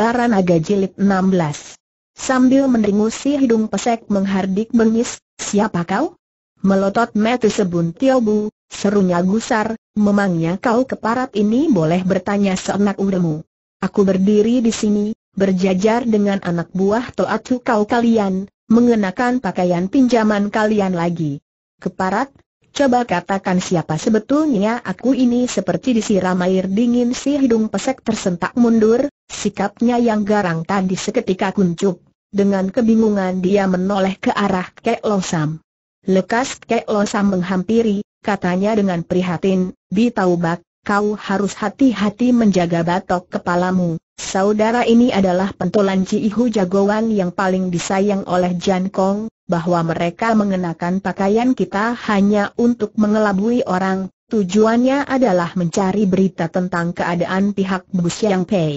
Baranaga Jilid 16 Sambil mendengusi hidung pesek menghardik bengis, siapa kau? Melotot metu sebun tiobu, serunya gusar, memangnya kau keparat ini boleh bertanya seenak udemu. Aku berdiri di sini, berjajar dengan anak buah toatu kau kalian, mengenakan pakaian pinjaman kalian lagi. Keparat, Coba katakan siapa sebetulnya aku ini seperti disiram air dingin si hidung pesek tersentak mundur, sikapnya yang garang tadi seketika kuncup. Dengan kebingungan dia menoleh ke arah Kek Losam. Lekas Kek Losam menghampiri, katanya dengan prihatin, Bi Taubak, kau harus hati-hati menjaga batok kepalamu. Saudara ini adalah pentolan Cihu jagoan yang paling disayang oleh Jan Kong, bahwa mereka mengenakan pakaian kita hanya untuk mengelabui orang, tujuannya adalah mencari berita tentang keadaan pihak Bu Yang Pei.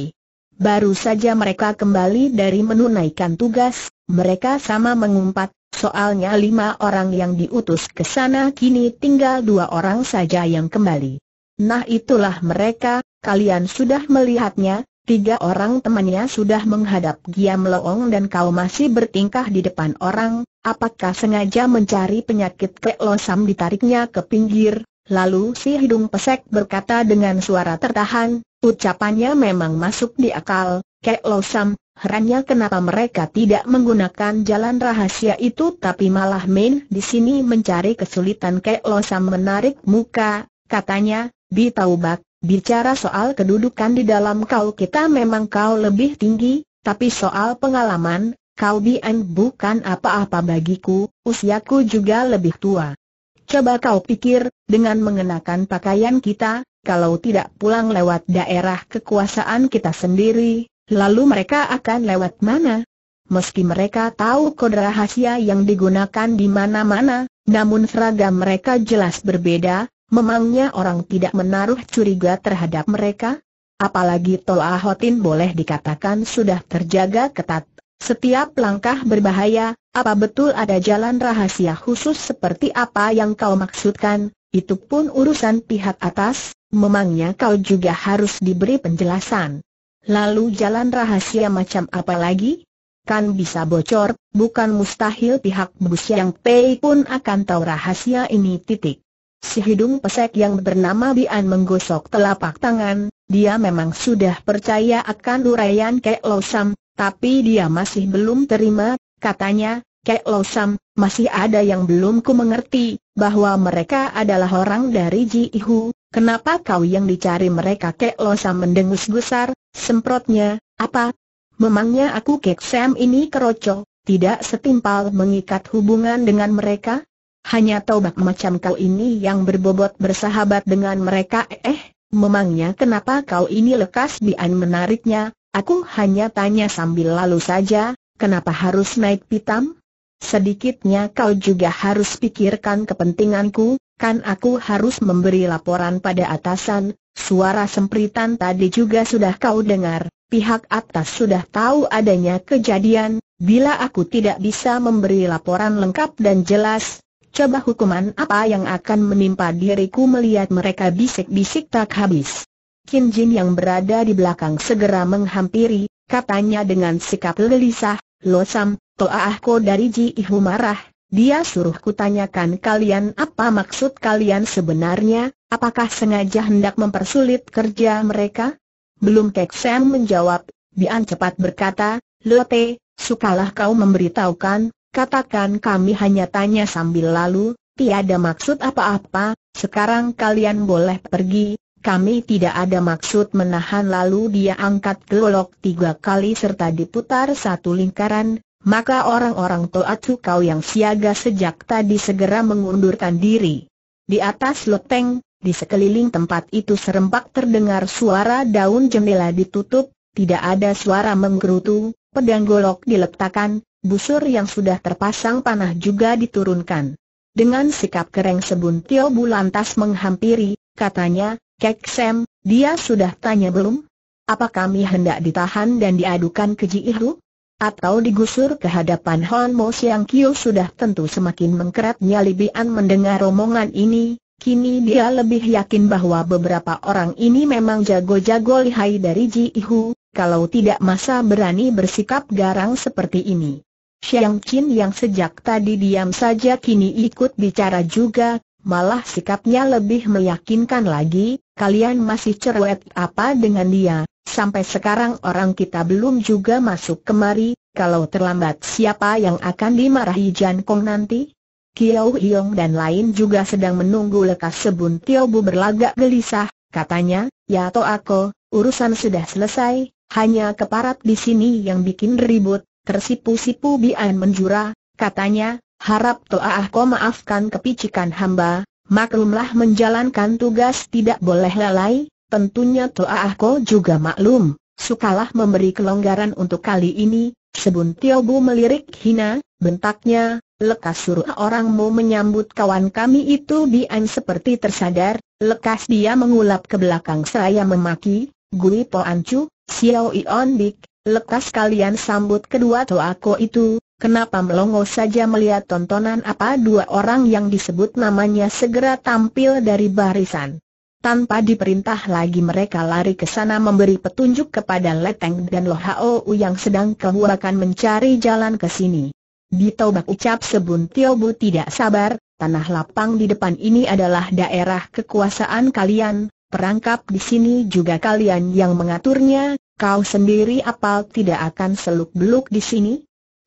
Baru saja mereka kembali dari menunaikan tugas, mereka sama mengumpat, soalnya lima orang yang diutus ke sana kini tinggal dua orang saja yang kembali. Nah itulah mereka, kalian sudah melihatnya, tiga orang temannya sudah menghadap Giam Loong dan kau masih bertingkah di depan orang, apakah sengaja mencari penyakit Kek Losam ditariknya ke pinggir? Lalu si hidung pesek berkata dengan suara tertahan, ucapannya memang masuk di akal, Kek Losam, herannya kenapa mereka tidak menggunakan jalan rahasia itu tapi malah main di sini mencari kesulitan Kek Losam menarik muka, katanya, Bi Taubak, bicara soal kedudukan di dalam kau kita memang kau lebih tinggi, tapi soal pengalaman, kau Bian bukan apa-apa bagiku, usiaku juga lebih tua. Coba kau pikir, dengan mengenakan pakaian kita, kalau tidak pulang lewat daerah kekuasaan kita sendiri, lalu mereka akan lewat mana? Meski mereka tahu kode rahasia yang digunakan di mana-mana, namun seragam mereka jelas berbeda, Memangnya orang tidak menaruh curiga terhadap mereka? Apalagi Tol Hotin boleh dikatakan sudah terjaga ketat. Setiap langkah berbahaya, apa betul ada jalan rahasia khusus seperti apa yang kau maksudkan? Itu pun urusan pihak atas, memangnya kau juga harus diberi penjelasan. Lalu jalan rahasia macam apa lagi? Kan bisa bocor, bukan mustahil pihak Bus yang pay pun akan tahu rahasia ini titik. Si hidung pesek yang bernama Bian menggosok telapak tangan, dia memang sudah percaya akan uraian Kek Losam, tapi dia masih belum terima, katanya, Kek Losam, masih ada yang belum ku mengerti, bahwa mereka adalah orang dari Ji Hu. kenapa kau yang dicari mereka Kek Losam mendengus gusar, semprotnya, apa? Memangnya aku Kek Sam ini keroco, tidak setimpal mengikat hubungan dengan mereka? Hanya taubat macam kau ini yang berbobot bersahabat dengan mereka eh, memangnya kenapa kau ini lekas bian menariknya, aku hanya tanya sambil lalu saja, kenapa harus naik pitam? Sedikitnya kau juga harus pikirkan kepentinganku, kan aku harus memberi laporan pada atasan, suara sempritan tadi juga sudah kau dengar, pihak atas sudah tahu adanya kejadian, bila aku tidak bisa memberi laporan lengkap dan jelas, coba hukuman apa yang akan menimpa diriku melihat mereka bisik-bisik tak habis. Kinjin Jin yang berada di belakang segera menghampiri, katanya dengan sikap gelisah, Lo Sam, ko dari Ji Ihu marah, dia suruh kutanyakan kalian apa maksud kalian sebenarnya, apakah sengaja hendak mempersulit kerja mereka? Belum Kek Sam menjawab, Bian cepat berkata, te, sukalah kau memberitahukan, Katakan kami hanya tanya sambil lalu, tiada maksud apa-apa, sekarang kalian boleh pergi, kami tidak ada maksud menahan lalu dia angkat golok tiga kali serta diputar satu lingkaran, maka orang-orang Toa kau yang siaga sejak tadi segera mengundurkan diri. Di atas loteng, di sekeliling tempat itu serempak terdengar suara daun jendela ditutup, tidak ada suara menggerutu, pedang golok diletakkan, busur yang sudah terpasang panah juga diturunkan. Dengan sikap kereng Tio Bu lantas menghampiri, katanya, Kek Sam, dia sudah tanya belum? Apa kami hendak ditahan dan diadukan ke Ji Ihu? Atau digusur ke hadapan Hon Mo Siang Kyo sudah tentu semakin mengkeratnya Libian mendengar romongan ini, kini dia lebih yakin bahwa beberapa orang ini memang jago-jago lihai dari Ji Ihu, kalau tidak masa berani bersikap garang seperti ini. Xiang Qin yang sejak tadi diam saja kini ikut bicara juga, malah sikapnya lebih meyakinkan lagi, kalian masih cerewet apa dengan dia, sampai sekarang orang kita belum juga masuk kemari, kalau terlambat siapa yang akan dimarahi Jan Kong nanti? Kiao Hiong dan lain juga sedang menunggu lekas sebun Tio berlagak gelisah, katanya, ya toh aku, urusan sudah selesai, hanya keparat di sini yang bikin ribut, Tersipu-sipu Bian menjura, katanya, harap Toah ko maafkan kepicikan hamba, maklumlah menjalankan tugas tidak boleh lalai, tentunya Toah kau juga maklum, sukalah memberi kelonggaran untuk kali ini, Sebun Tiobu melirik hina, bentaknya, lekas suruh orangmu menyambut kawan kami itu Bian seperti tersadar, lekas dia mengulap ke belakang seraya memaki, Gui Po Ancu, Xiao Ion Dik, Lekas kalian sambut kedua toako itu, kenapa melongo saja melihat tontonan apa dua orang yang disebut namanya segera tampil dari barisan. Tanpa diperintah lagi mereka lari ke sana memberi petunjuk kepada Leteng dan Lo U yang sedang kehuakan mencari jalan ke sini. Ditobak ucap Sebun Tiobu tidak sabar, tanah lapang di depan ini adalah daerah kekuasaan kalian, perangkap di sini juga kalian yang mengaturnya, kau sendiri apal tidak akan seluk-beluk di sini?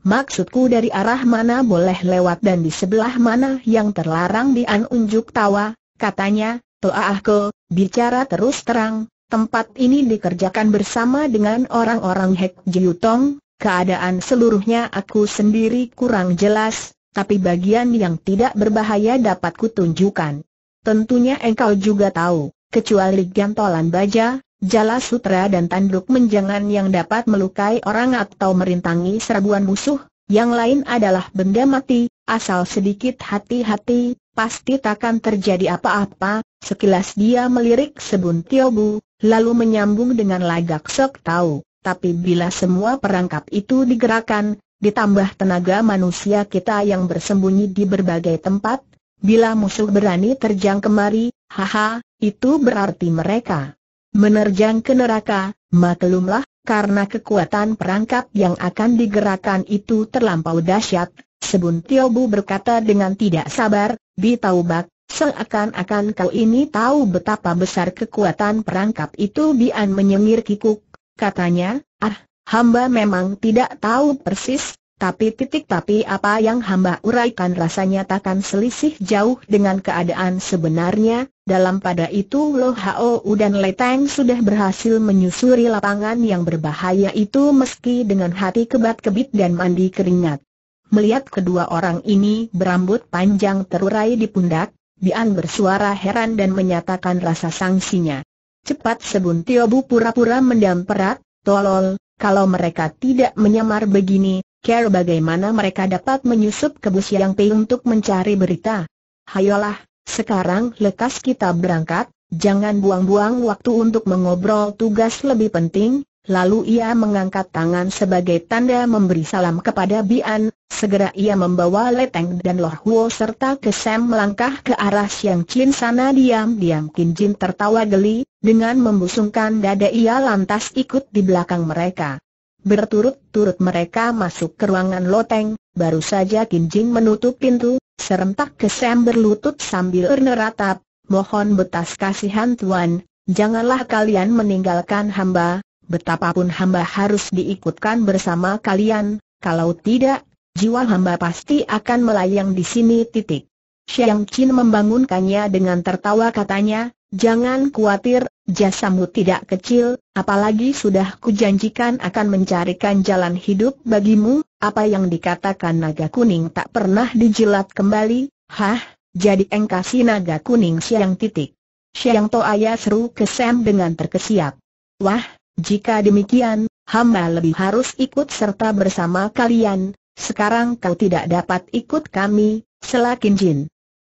Maksudku dari arah mana boleh lewat dan di sebelah mana yang terlarang dianunjuk tawa, katanya, Toahko, bicara terus terang, tempat ini dikerjakan bersama dengan orang-orang Hek Jiutong, keadaan seluruhnya aku sendiri kurang jelas, tapi bagian yang tidak berbahaya dapat kutunjukkan. Tentunya engkau juga tahu, kecuali gantolan baja, Jala sutra dan tanduk menjangan yang dapat melukai orang atau merintangi serbuan musuh, yang lain adalah benda mati, asal sedikit hati-hati, pasti takkan terjadi apa-apa, sekilas dia melirik sebun Tiobu, lalu menyambung dengan lagak sok tahu, tapi bila semua perangkap itu digerakkan, ditambah tenaga manusia kita yang bersembunyi di berbagai tempat, bila musuh berani terjang kemari, haha, itu berarti mereka menerjang ke neraka, maklumlah, karena kekuatan perangkap yang akan digerakkan itu terlampau dahsyat. Sebun Tiobu berkata dengan tidak sabar, Bitaubak, seakan-akan kau ini tahu betapa besar kekuatan perangkap itu Bian menyengir kikuk, katanya, ah, hamba memang tidak tahu persis, tapi titik tapi apa yang hamba uraikan rasanya takkan selisih jauh dengan keadaan sebenarnya, dalam pada itu Lo Hao dan Tang sudah berhasil menyusuri lapangan yang berbahaya itu meski dengan hati kebat-kebit dan mandi keringat. Melihat kedua orang ini berambut panjang terurai di pundak, Bian bersuara heran dan menyatakan rasa sangsinya. Cepat sebun Tiobu pura-pura mendam perat, tolol, kalau mereka tidak menyamar begini, care bagaimana mereka dapat menyusup ke Bus Yang pe untuk mencari berita. Hayolah, sekarang lekas kita berangkat, jangan buang-buang waktu untuk mengobrol tugas lebih penting. Lalu ia mengangkat tangan sebagai tanda memberi salam kepada Bian, segera ia membawa Leteng dan Loh Huo serta Kesem melangkah ke arah Siang Chin sana diam-diam Kin Jin tertawa geli, dengan membusungkan dada ia lantas ikut di belakang mereka. Berturut-turut mereka masuk ke ruangan loteng, baru saja Kim Jing menutup pintu, serentak ke Sam berlutut sambil erneratap, mohon betas kasihan Tuan, janganlah kalian meninggalkan hamba, betapapun hamba harus diikutkan bersama kalian, kalau tidak, jiwa hamba pasti akan melayang di sini titik. Xiang Qin membangunkannya dengan tertawa katanya, Jangan khawatir, jasamu tidak kecil, apalagi sudah kujanjikan akan mencarikan jalan hidup bagimu, apa yang dikatakan naga kuning tak pernah dijilat kembali, hah, jadi engkasi naga kuning siang titik. Siang Toaya seru kesem dengan terkesiap. Wah, jika demikian, hamba lebih harus ikut serta bersama kalian, sekarang kau tidak dapat ikut kami, selakin jin.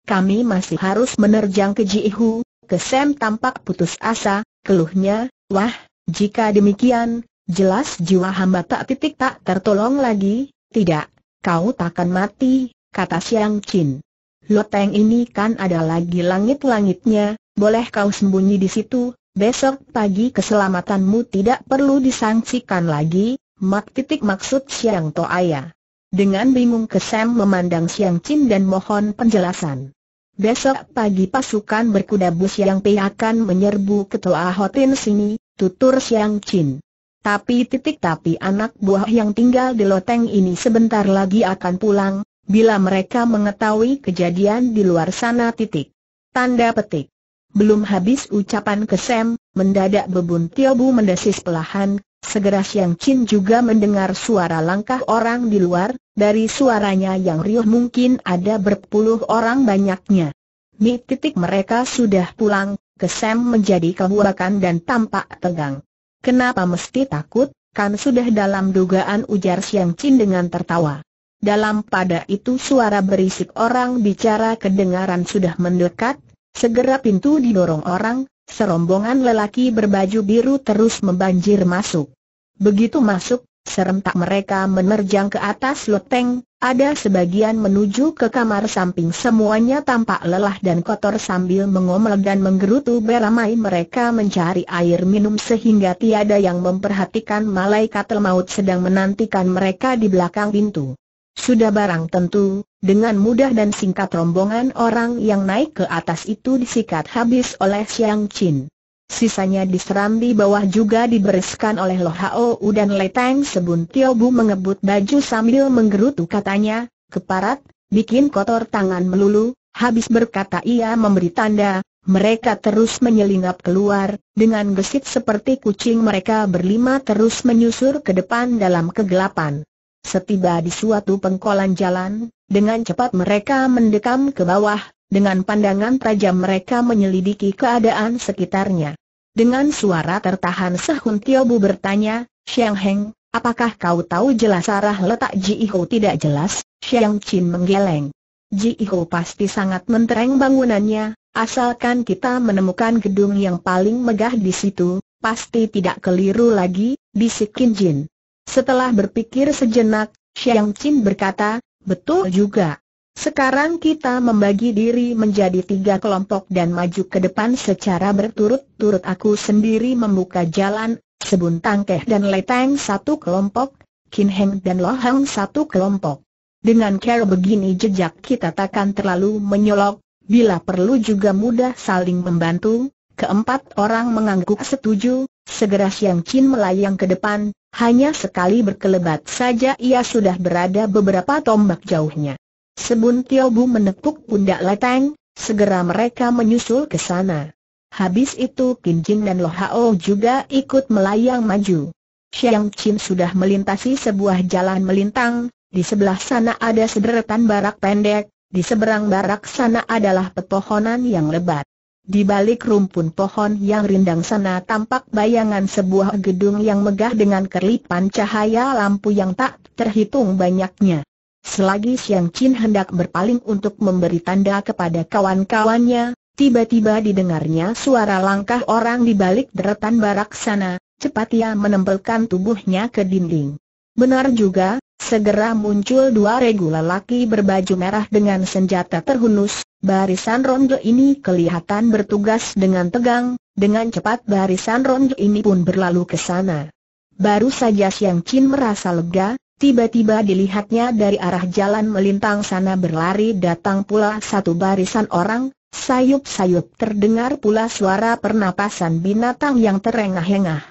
Kami masih harus menerjang ke Jihu, Kesem tampak putus asa, keluhnya, wah, jika demikian, jelas jiwa hamba tak titik tak tertolong lagi, tidak, kau takkan mati, kata Siang Chin. Loteng ini kan ada lagi langit-langitnya, boleh kau sembunyi di situ, besok pagi keselamatanmu tidak perlu disangsikan lagi, mak titik maksud Siang Toaya. Dengan bingung Kesem memandang Siang Chin dan mohon penjelasan. Besok pagi pasukan berkuda bus yang Pei akan menyerbu ketua Hotin sini, tutur Siang Chin. Tapi titik tapi anak buah yang tinggal di loteng ini sebentar lagi akan pulang, bila mereka mengetahui kejadian di luar sana titik. Tanda petik. Belum habis ucapan kesem, mendadak bebun Tiobu mendesis pelahan, Segera Siang Chin juga mendengar suara langkah orang di luar, dari suaranya yang riuh mungkin ada berpuluh orang banyaknya. Mi titik mereka sudah pulang, kesem menjadi kehuakan dan tampak tegang. Kenapa mesti takut, kan sudah dalam dugaan ujar Siang Chin dengan tertawa. Dalam pada itu suara berisik orang bicara kedengaran sudah mendekat, segera pintu didorong orang, Serombongan lelaki berbaju biru terus membanjir masuk. Begitu masuk, serentak mereka menerjang ke atas loteng, ada sebagian menuju ke kamar samping semuanya tampak lelah dan kotor sambil mengomel dan menggerutu beramai mereka mencari air minum sehingga tiada yang memperhatikan malaikat maut sedang menantikan mereka di belakang pintu. Sudah barang tentu, dengan mudah dan singkat rombongan orang yang naik ke atas itu disikat habis oleh Xiang Qin. Sisanya diseram di bawah juga dibereskan oleh Lo Hao dan Tang. Sebun Tio Bu mengebut baju sambil menggerutu katanya, keparat, bikin kotor tangan melulu, habis berkata ia memberi tanda, mereka terus menyelinap keluar, dengan gesit seperti kucing mereka berlima terus menyusur ke depan dalam kegelapan. Setiba di suatu pengkolan jalan, dengan cepat mereka mendekam ke bawah, dengan pandangan tajam mereka menyelidiki keadaan sekitarnya. Dengan suara tertahan Sehun Tiobu bertanya, Xiang Heng, apakah kau tahu jelas arah letak Ji Iho? tidak jelas? Xiang Chin menggeleng. Ji Iho pasti sangat mentereng bangunannya, asalkan kita menemukan gedung yang paling megah di situ, pasti tidak keliru lagi, bisik Qin Jin. Setelah berpikir sejenak, Xiang Chin berkata, Betul juga. Sekarang kita membagi diri menjadi tiga kelompok dan maju ke depan secara berturut-turut aku sendiri membuka jalan, Sebun Tangkeh dan Leteng satu kelompok, Kin Heng dan Lo Hang satu kelompok. Dengan cara begini jejak kita takkan terlalu menyolok, bila perlu juga mudah saling membantu. Keempat orang mengangguk setuju, segera Siang Chin melayang ke depan, hanya sekali berkelebat saja ia sudah berada beberapa tombak jauhnya. Sebun Bu menekuk pundak Leteng, segera mereka menyusul ke sana. Habis itu Kin Jin dan Lo Hao juga ikut melayang maju. Xiang Chin sudah melintasi sebuah jalan melintang, di sebelah sana ada sederetan barak pendek, di seberang barak sana adalah pepohonan yang lebat. Di balik rumpun pohon yang rindang sana tampak bayangan sebuah gedung yang megah dengan kerlipan cahaya lampu yang tak terhitung banyaknya. Selagi Siang Chin hendak berpaling untuk memberi tanda kepada kawan-kawannya, tiba-tiba didengarnya suara langkah orang di balik deretan barak sana, cepat ia menempelkan tubuhnya ke dinding. Benar juga, segera muncul dua regu lelaki berbaju merah dengan senjata terhunus, Barisan ronde ini kelihatan bertugas dengan tegang, dengan cepat barisan ronde ini pun berlalu ke sana. Baru saja Siang Chin merasa lega, tiba-tiba dilihatnya dari arah jalan melintang sana berlari datang pula satu barisan orang, sayup-sayup terdengar pula suara pernapasan binatang yang terengah-engah.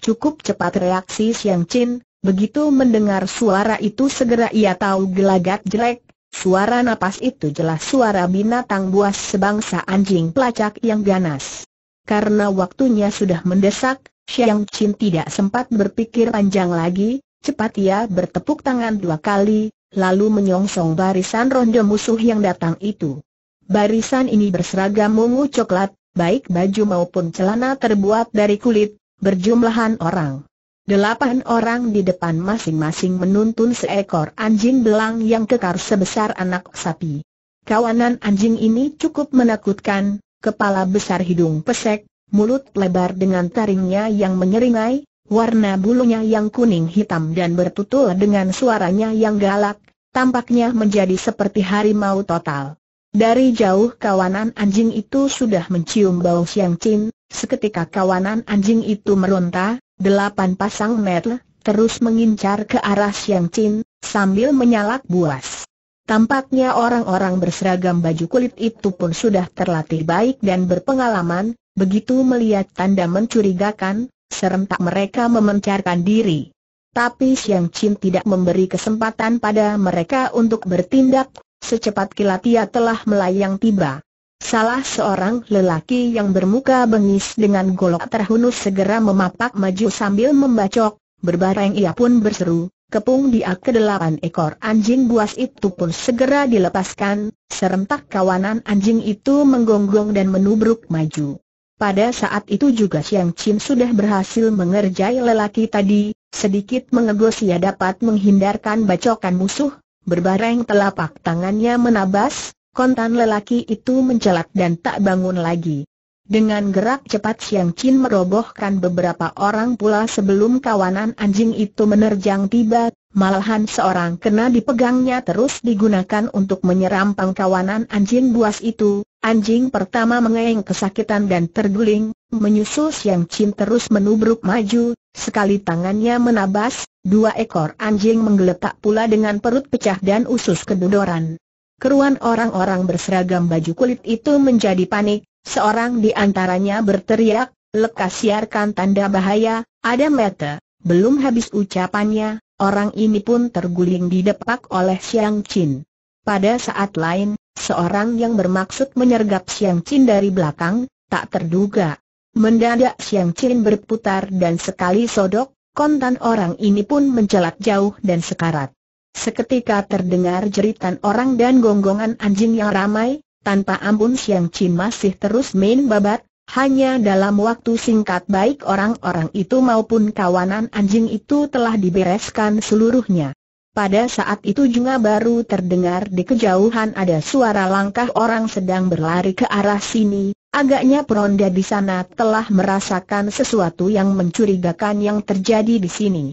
Cukup cepat reaksi Siang Chin, begitu mendengar suara itu segera ia tahu gelagat jelek, Suara napas itu jelas suara binatang buas sebangsa anjing pelacak yang ganas. Karena waktunya sudah mendesak, Xiang Qin tidak sempat berpikir panjang lagi, cepat ia bertepuk tangan dua kali, lalu menyongsong barisan ronde musuh yang datang itu. Barisan ini berseragam ungu coklat, baik baju maupun celana terbuat dari kulit, berjumlahan orang. Delapan orang di depan masing-masing menuntun seekor anjing belang yang kekar sebesar anak sapi. Kawanan anjing ini cukup menakutkan, kepala besar hidung pesek, mulut lebar dengan taringnya yang menyeringai, warna bulunya yang kuning hitam dan bertutul dengan suaranya yang galak, tampaknya menjadi seperti harimau total. Dari jauh kawanan anjing itu sudah mencium bau siang cin, seketika kawanan anjing itu meronta, Delapan pasang mata terus mengincar ke arah Siang Chin, sambil menyalak buas. Tampaknya orang-orang berseragam baju kulit itu pun sudah terlatih baik dan berpengalaman, begitu melihat tanda mencurigakan, serentak mereka memencarkan diri. Tapi Siang Chin tidak memberi kesempatan pada mereka untuk bertindak, secepat kilat ia telah melayang tiba. Salah seorang lelaki yang bermuka bengis dengan golok terhunus segera memapak maju sambil membacok, berbareng ia pun berseru, kepung dia ke delapan ekor anjing buas itu pun segera dilepaskan, serentak kawanan anjing itu menggonggong dan menubruk maju. Pada saat itu juga Siang Chin sudah berhasil mengerjai lelaki tadi, sedikit mengegos ia dapat menghindarkan bacokan musuh, berbareng telapak tangannya menabas, kontan lelaki itu mencelat dan tak bangun lagi. Dengan gerak cepat Siang Chin merobohkan beberapa orang pula sebelum kawanan anjing itu menerjang tiba, malahan seorang kena dipegangnya terus digunakan untuk menyerampang kawanan anjing buas itu. Anjing pertama mengeeng kesakitan dan terguling, menyusul Siang Chin terus menubruk maju, sekali tangannya menabas, dua ekor anjing menggeletak pula dengan perut pecah dan usus kedodoran. Keruan orang-orang berseragam baju kulit itu menjadi panik, seorang di antaranya berteriak, lekas siarkan tanda bahaya, ada mata. Belum habis ucapannya, orang ini pun terguling di didepak oleh Xiang Qin. Pada saat lain, seorang yang bermaksud menyergap Xiang Qin dari belakang, tak terduga. Mendadak Xiang Qin berputar dan sekali sodok, kontan orang ini pun mencelat jauh dan sekarat. Seketika terdengar jeritan orang dan gonggongan anjing yang ramai, tanpa ampun Siang Chin masih terus main babat, hanya dalam waktu singkat baik orang-orang itu maupun kawanan anjing itu telah dibereskan seluruhnya. Pada saat itu juga baru terdengar di kejauhan ada suara langkah orang sedang berlari ke arah sini, agaknya peronda di sana telah merasakan sesuatu yang mencurigakan yang terjadi di sini.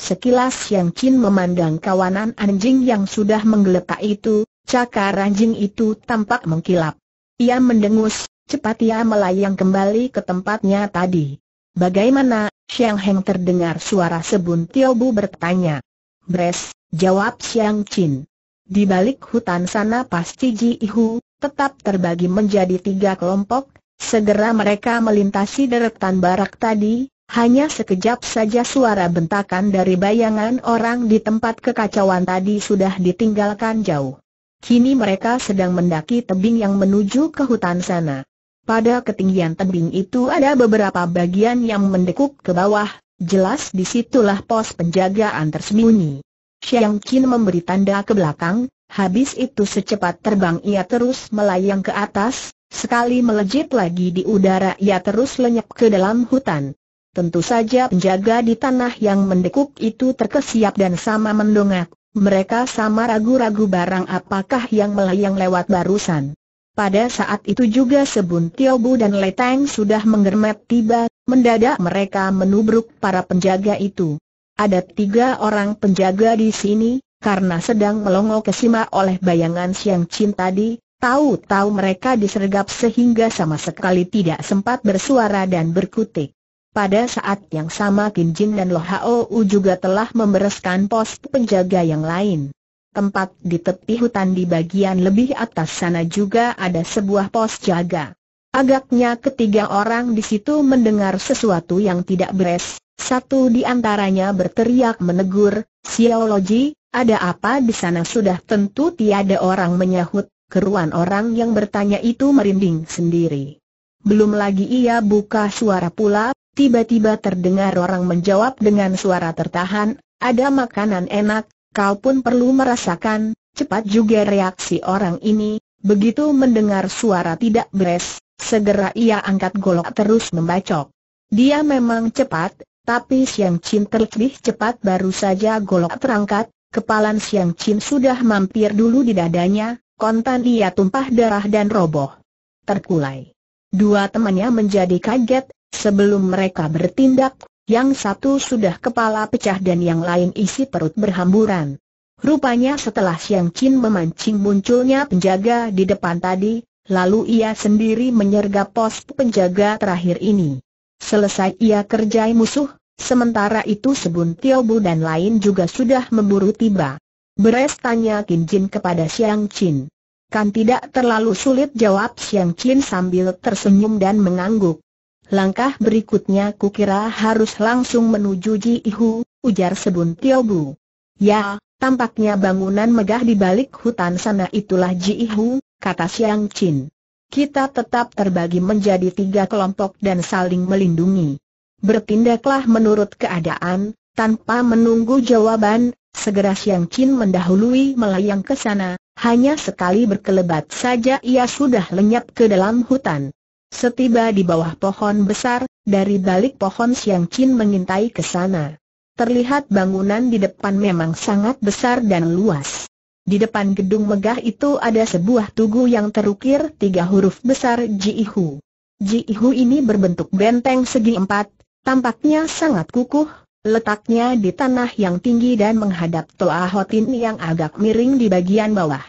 Sekilas Yang Chin memandang kawanan anjing yang sudah menggeletak itu, cakar anjing itu tampak mengkilap. Ia mendengus, cepat ia melayang kembali ke tempatnya tadi. Bagaimana, Xiang Heng terdengar suara sebun Tio bertanya. Bres, jawab Xiang Chin. Di balik hutan sana pasti Ji Ihu, tetap terbagi menjadi tiga kelompok, segera mereka melintasi deretan barak tadi, hanya sekejap saja suara bentakan dari bayangan orang di tempat kekacauan tadi sudah ditinggalkan jauh. Kini mereka sedang mendaki tebing yang menuju ke hutan sana. Pada ketinggian tebing itu ada beberapa bagian yang mendekuk ke bawah, jelas disitulah pos penjagaan tersembunyi. Xiang Qin memberi tanda ke belakang, habis itu secepat terbang ia terus melayang ke atas, sekali melejit lagi di udara ia terus lenyap ke dalam hutan. Tentu saja penjaga di tanah yang mendekuk itu terkesiap dan sama mendongak. Mereka sama ragu-ragu barang apakah yang melayang lewat barusan. Pada saat itu juga Sebun Tiobu dan Leteng sudah menggermet tiba, mendadak mereka menubruk para penjaga itu. Ada tiga orang penjaga di sini, karena sedang melongo kesima oleh bayangan Siang cinta tadi, tahu-tahu mereka disergap sehingga sama sekali tidak sempat bersuara dan berkutik. Pada saat yang sama Kin Jin dan Lo Hao juga telah membereskan pos penjaga yang lain. Tempat di tepi hutan di bagian lebih atas sana juga ada sebuah pos jaga. Agaknya ketiga orang di situ mendengar sesuatu yang tidak beres. Satu di antaranya berteriak menegur, Siologi, ada apa di sana sudah tentu tiada orang menyahut, keruan orang yang bertanya itu merinding sendiri. Belum lagi ia buka suara pula, Tiba-tiba terdengar orang menjawab dengan suara tertahan, ada makanan enak, kau pun perlu merasakan, cepat juga reaksi orang ini, begitu mendengar suara tidak beres, segera ia angkat golok terus membacok. Dia memang cepat, tapi Siang Chin terlebih cepat baru saja golok terangkat, kepalan Siang Chin sudah mampir dulu di dadanya, kontan ia tumpah darah dan roboh. Terkulai. Dua temannya menjadi kaget, Sebelum mereka bertindak, yang satu sudah kepala pecah dan yang lain isi perut berhamburan. Rupanya setelah Siang Qin memancing munculnya penjaga di depan tadi, lalu ia sendiri menyergap pos penjaga terakhir ini. Selesai ia kerjai musuh, sementara itu Sebun Tiobu dan lain juga sudah memburu tiba. Beres tanya Kin Jin kepada Siang Qin. Kan tidak terlalu sulit jawab Siang Qin sambil tersenyum dan mengangguk. Langkah berikutnya kukira harus langsung menuju Ji Ihu, ujar Sebun Tiobu. Ya, tampaknya bangunan megah di balik hutan sana itulah Ji Ihu, kata Siang Chin. Kita tetap terbagi menjadi tiga kelompok dan saling melindungi. Bertindaklah menurut keadaan, tanpa menunggu jawaban, segera Siang Chin mendahului melayang ke sana, hanya sekali berkelebat saja ia sudah lenyap ke dalam hutan. Setiba di bawah pohon besar, dari balik pohon Siang Chin mengintai ke sana. Terlihat bangunan di depan memang sangat besar dan luas. Di depan gedung megah itu ada sebuah tugu yang terukir tiga huruf besar Jihu. Jihu ini berbentuk benteng segi empat, tampaknya sangat kukuh, letaknya di tanah yang tinggi dan menghadap Toa Hotin yang agak miring di bagian bawah.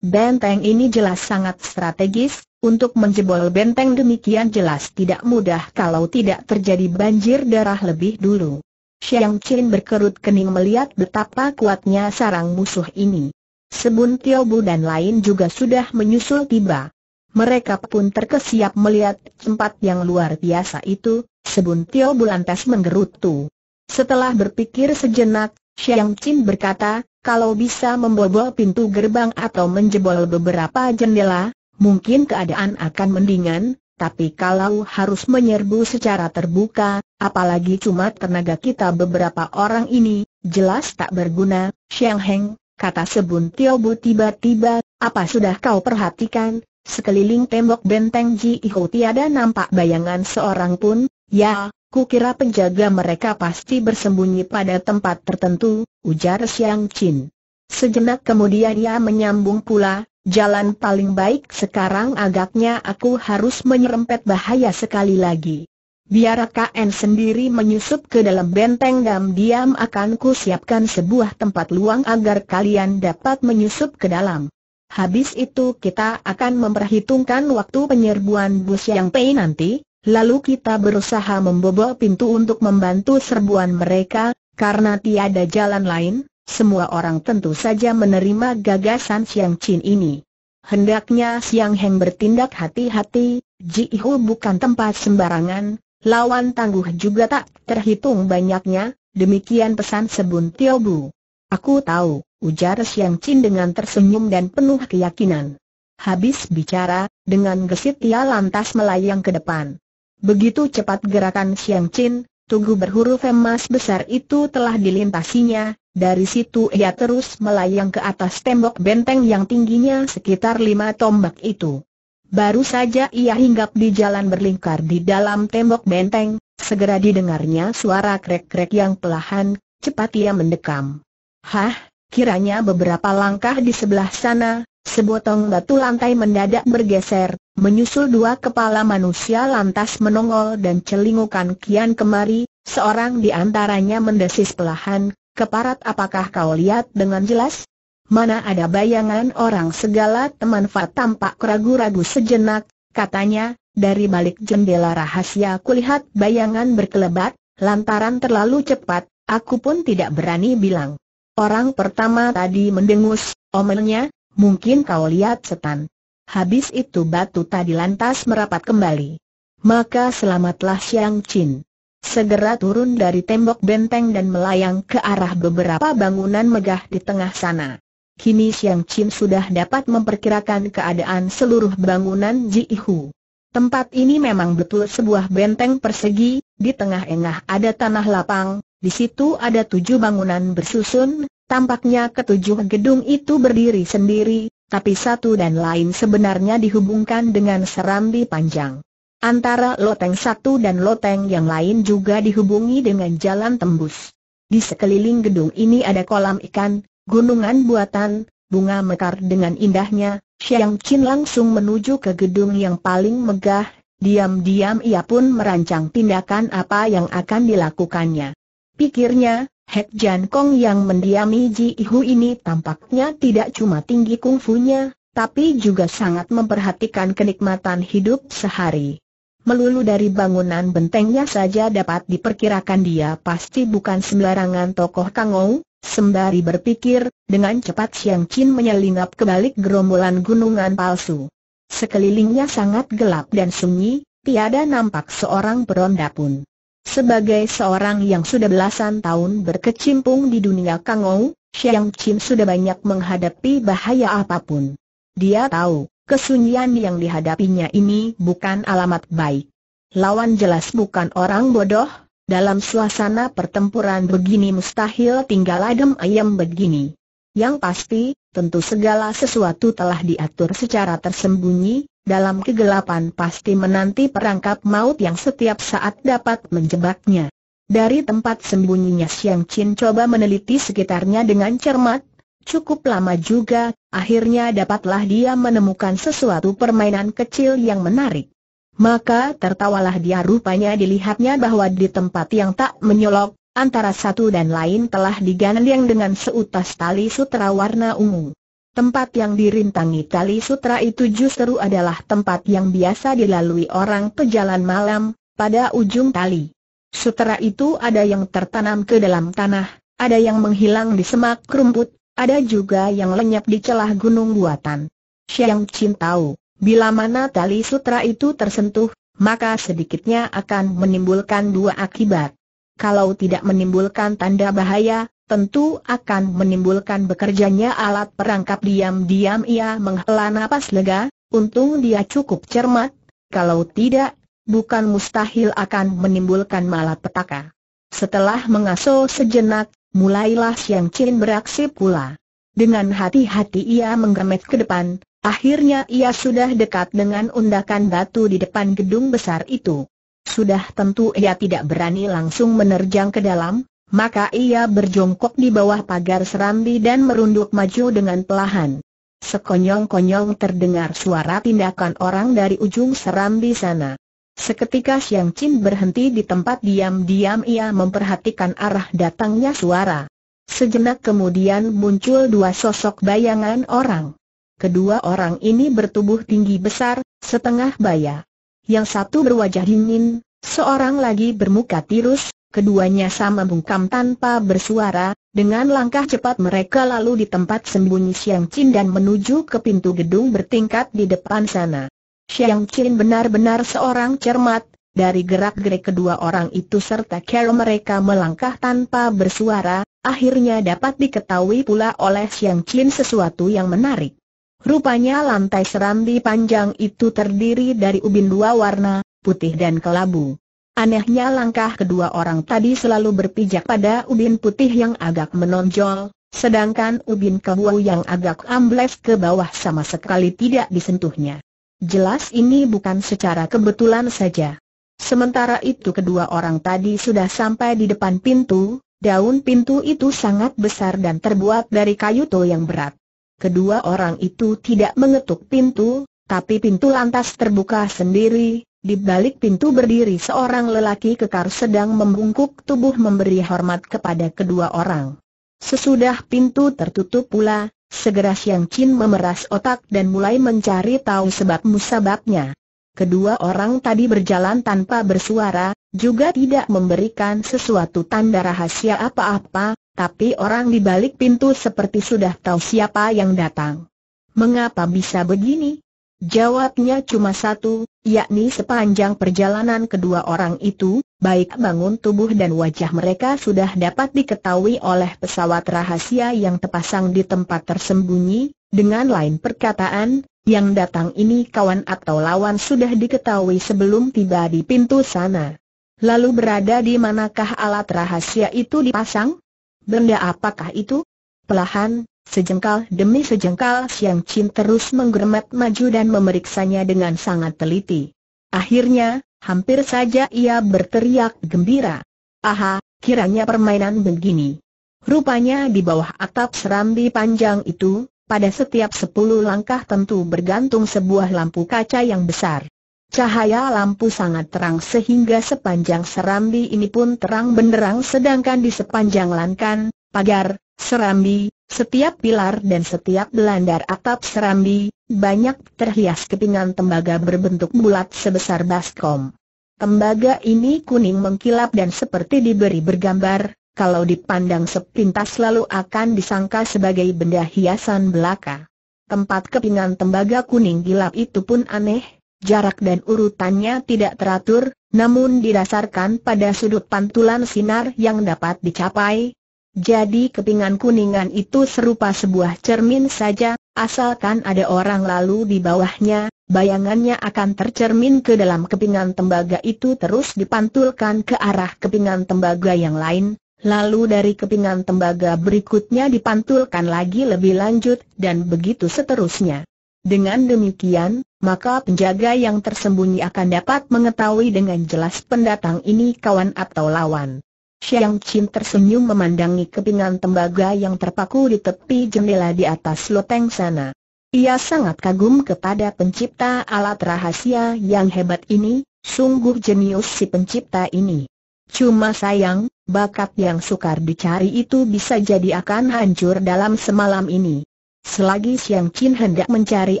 Benteng ini jelas sangat strategis, untuk menjebol benteng demikian jelas tidak mudah kalau tidak terjadi banjir darah lebih dulu. Xiang Qin berkerut kening melihat betapa kuatnya sarang musuh ini. Sebun Tio Bu dan lain juga sudah menyusul tiba. Mereka pun terkesiap melihat tempat yang luar biasa itu, Sebun Tio Bu lantas menggerutu. Setelah berpikir sejenak, Xiang Qin berkata, kalau bisa membobol pintu gerbang atau menjebol beberapa jendela, mungkin keadaan akan mendingan, tapi kalau harus menyerbu secara terbuka, apalagi cuma tenaga kita beberapa orang ini, jelas tak berguna, Xiang Heng, kata Sebun Tiobu tiba-tiba, apa sudah kau perhatikan, sekeliling tembok benteng Ji Iho tiada nampak bayangan seorang pun, ya, Kukira penjaga mereka pasti bersembunyi pada tempat tertentu, ujar Siang Chin. Sejenak kemudian ia menyambung pula, jalan paling baik sekarang agaknya aku harus menyerempet bahaya sekali lagi. Biar KN sendiri menyusup ke dalam benteng dan diam akan ku siapkan sebuah tempat luang agar kalian dapat menyusup ke dalam. Habis itu kita akan memperhitungkan waktu penyerbuan bus yang Pei nanti, lalu kita berusaha membobol pintu untuk membantu serbuan mereka, karena tiada jalan lain, semua orang tentu saja menerima gagasan Siang Chin ini. Hendaknya Siang Heng bertindak hati-hati, Ji Hu bukan tempat sembarangan, lawan tangguh juga tak terhitung banyaknya, demikian pesan Sebun Tio Bu. Aku tahu, ujar Siang Chin dengan tersenyum dan penuh keyakinan. Habis bicara, dengan gesit ia lantas melayang ke depan. Begitu cepat gerakan Xiang Chin, tugu berhuruf emas besar itu telah dilintasinya, dari situ ia terus melayang ke atas tembok benteng yang tingginya sekitar lima tombak itu. Baru saja ia hinggap di jalan berlingkar di dalam tembok benteng, segera didengarnya suara krek-krek yang pelahan, cepat ia mendekam. Hah, kiranya beberapa langkah di sebelah sana, Sebotong batu lantai mendadak bergeser, menyusul dua kepala manusia lantas menongol dan celingukan kian kemari, seorang di antaranya mendesis pelahan, keparat apakah kau lihat dengan jelas? Mana ada bayangan orang segala teman Fat tampak ragu-ragu sejenak, katanya, dari balik jendela rahasia kulihat bayangan berkelebat, lantaran terlalu cepat, aku pun tidak berani bilang. Orang pertama tadi mendengus, omelnya, Mungkin kau lihat setan. Habis itu batu tadi lantas merapat kembali. Maka selamatlah Siang Qin. Segera turun dari tembok benteng dan melayang ke arah beberapa bangunan megah di tengah sana. Kini Siang Qin sudah dapat memperkirakan keadaan seluruh bangunan Ji Ihu. Tempat ini memang betul sebuah benteng persegi, di tengah-engah ada tanah lapang, di situ ada tujuh bangunan bersusun, Tampaknya ketujuh gedung itu berdiri sendiri, tapi satu dan lain sebenarnya dihubungkan dengan serambi panjang. Antara loteng satu dan loteng yang lain juga dihubungi dengan jalan tembus. Di sekeliling gedung ini ada kolam ikan, gunungan buatan, bunga mekar dengan indahnya, Xiang Qin langsung menuju ke gedung yang paling megah, diam-diam ia pun merancang tindakan apa yang akan dilakukannya. Pikirnya, Hek Jan Kong yang mendiami Ji Ihu ini tampaknya tidak cuma tinggi kungfunya, tapi juga sangat memperhatikan kenikmatan hidup sehari. Melulu dari bangunan bentengnya saja dapat diperkirakan dia pasti bukan sembarangan tokoh Kangou, Sembari berpikir, dengan cepat Siang Chin menyelinap ke balik gerombolan gunungan palsu. Sekelilingnya sangat gelap dan sunyi, tiada nampak seorang peronda pun. Sebagai seorang yang sudah belasan tahun berkecimpung di dunia Ou, Xiang Qin sudah banyak menghadapi bahaya apapun. Dia tahu, kesunyian yang dihadapinya ini bukan alamat baik. Lawan jelas bukan orang bodoh, dalam suasana pertempuran begini mustahil tinggal adem ayam begini. Yang pasti, tentu segala sesuatu telah diatur secara tersembunyi, dalam kegelapan pasti menanti perangkap maut yang setiap saat dapat menjebaknya. Dari tempat sembunyinya Siang Chin coba meneliti sekitarnya dengan cermat, cukup lama juga, akhirnya dapatlah dia menemukan sesuatu permainan kecil yang menarik. Maka tertawalah dia rupanya dilihatnya bahwa di tempat yang tak menyolok, antara satu dan lain telah digandeng dengan seutas tali sutra warna ungu. Tempat yang dirintangi tali sutra itu justru adalah tempat yang biasa dilalui orang pejalan malam, pada ujung tali. Sutra itu ada yang tertanam ke dalam tanah, ada yang menghilang di semak rumput, ada juga yang lenyap di celah gunung buatan. Siang Chin tahu, bila mana tali sutra itu tersentuh, maka sedikitnya akan menimbulkan dua akibat. Kalau tidak menimbulkan tanda bahaya, tentu akan menimbulkan bekerjanya alat perangkap diam-diam ia menghela napas lega, untung dia cukup cermat, kalau tidak, bukan mustahil akan menimbulkan malapetaka. Setelah mengaso sejenak, mulailah Siang Chin beraksi pula. Dengan hati-hati ia menggemet ke depan, akhirnya ia sudah dekat dengan undakan batu di depan gedung besar itu. Sudah tentu ia tidak berani langsung menerjang ke dalam, maka ia berjongkok di bawah pagar serambi dan merunduk maju dengan pelahan. Sekonyong-konyong terdengar suara tindakan orang dari ujung serambi sana. Seketika Siang Chin berhenti di tempat diam-diam ia memperhatikan arah datangnya suara. Sejenak kemudian muncul dua sosok bayangan orang. Kedua orang ini bertubuh tinggi besar, setengah baya. Yang satu berwajah dingin, seorang lagi bermuka tirus, Keduanya sama bungkam tanpa bersuara, dengan langkah cepat mereka lalu di tempat sembunyi Siang Chin dan menuju ke pintu gedung bertingkat di depan sana. Siang Chin benar-benar seorang cermat, dari gerak-gerik kedua orang itu serta cara mereka melangkah tanpa bersuara, akhirnya dapat diketahui pula oleh Siang Chin sesuatu yang menarik. Rupanya lantai serambi panjang itu terdiri dari ubin dua warna, putih dan kelabu. Anehnya langkah kedua orang tadi selalu berpijak pada ubin putih yang agak menonjol, sedangkan ubin kewu yang agak ambles ke bawah sama sekali tidak disentuhnya. Jelas ini bukan secara kebetulan saja. Sementara itu kedua orang tadi sudah sampai di depan pintu, daun pintu itu sangat besar dan terbuat dari kayu to yang berat. Kedua orang itu tidak mengetuk pintu, tapi pintu lantas terbuka sendiri, di balik pintu berdiri seorang lelaki kekar sedang membungkuk tubuh memberi hormat kepada kedua orang. Sesudah pintu tertutup pula, segera Xiang Chin memeras otak dan mulai mencari tahu sebab-musababnya. Kedua orang tadi berjalan tanpa bersuara, juga tidak memberikan sesuatu tanda rahasia apa-apa, tapi orang di balik pintu seperti sudah tahu siapa yang datang. Mengapa bisa begini? Jawabnya cuma satu, yakni sepanjang perjalanan kedua orang itu, baik bangun tubuh dan wajah mereka sudah dapat diketahui oleh pesawat rahasia yang terpasang di tempat tersembunyi, dengan lain perkataan, yang datang ini kawan atau lawan sudah diketahui sebelum tiba di pintu sana. Lalu berada di manakah alat rahasia itu dipasang? Benda apakah itu? Pelahan, Sejengkal demi sejengkal Siang Chin terus menggeremat maju dan memeriksanya dengan sangat teliti. Akhirnya, hampir saja ia berteriak gembira. Aha, kiranya permainan begini. Rupanya di bawah atap serambi panjang itu, pada setiap sepuluh langkah tentu bergantung sebuah lampu kaca yang besar. Cahaya lampu sangat terang sehingga sepanjang serambi ini pun terang benderang sedangkan di sepanjang lankan, pagar, Serambi, setiap pilar dan setiap belandar atap serambi, banyak terhias kepingan tembaga berbentuk bulat sebesar baskom. Tembaga ini kuning mengkilap dan seperti diberi bergambar, kalau dipandang sepintas lalu akan disangka sebagai benda hiasan belaka. Tempat kepingan tembaga kuning gilap itu pun aneh, jarak dan urutannya tidak teratur, namun didasarkan pada sudut pantulan sinar yang dapat dicapai, jadi kepingan kuningan itu serupa sebuah cermin saja, asalkan ada orang lalu di bawahnya, bayangannya akan tercermin ke dalam kepingan tembaga itu terus dipantulkan ke arah kepingan tembaga yang lain, lalu dari kepingan tembaga berikutnya dipantulkan lagi lebih lanjut, dan begitu seterusnya. Dengan demikian, maka penjaga yang tersembunyi akan dapat mengetahui dengan jelas pendatang ini kawan atau lawan. Xiang Qin tersenyum memandangi kepingan tembaga yang terpaku di tepi jendela di atas loteng sana. Ia sangat kagum kepada pencipta alat rahasia yang hebat ini, sungguh jenius si pencipta ini. Cuma sayang, bakat yang sukar dicari itu bisa jadi akan hancur dalam semalam ini. Selagi Xiang Qin hendak mencari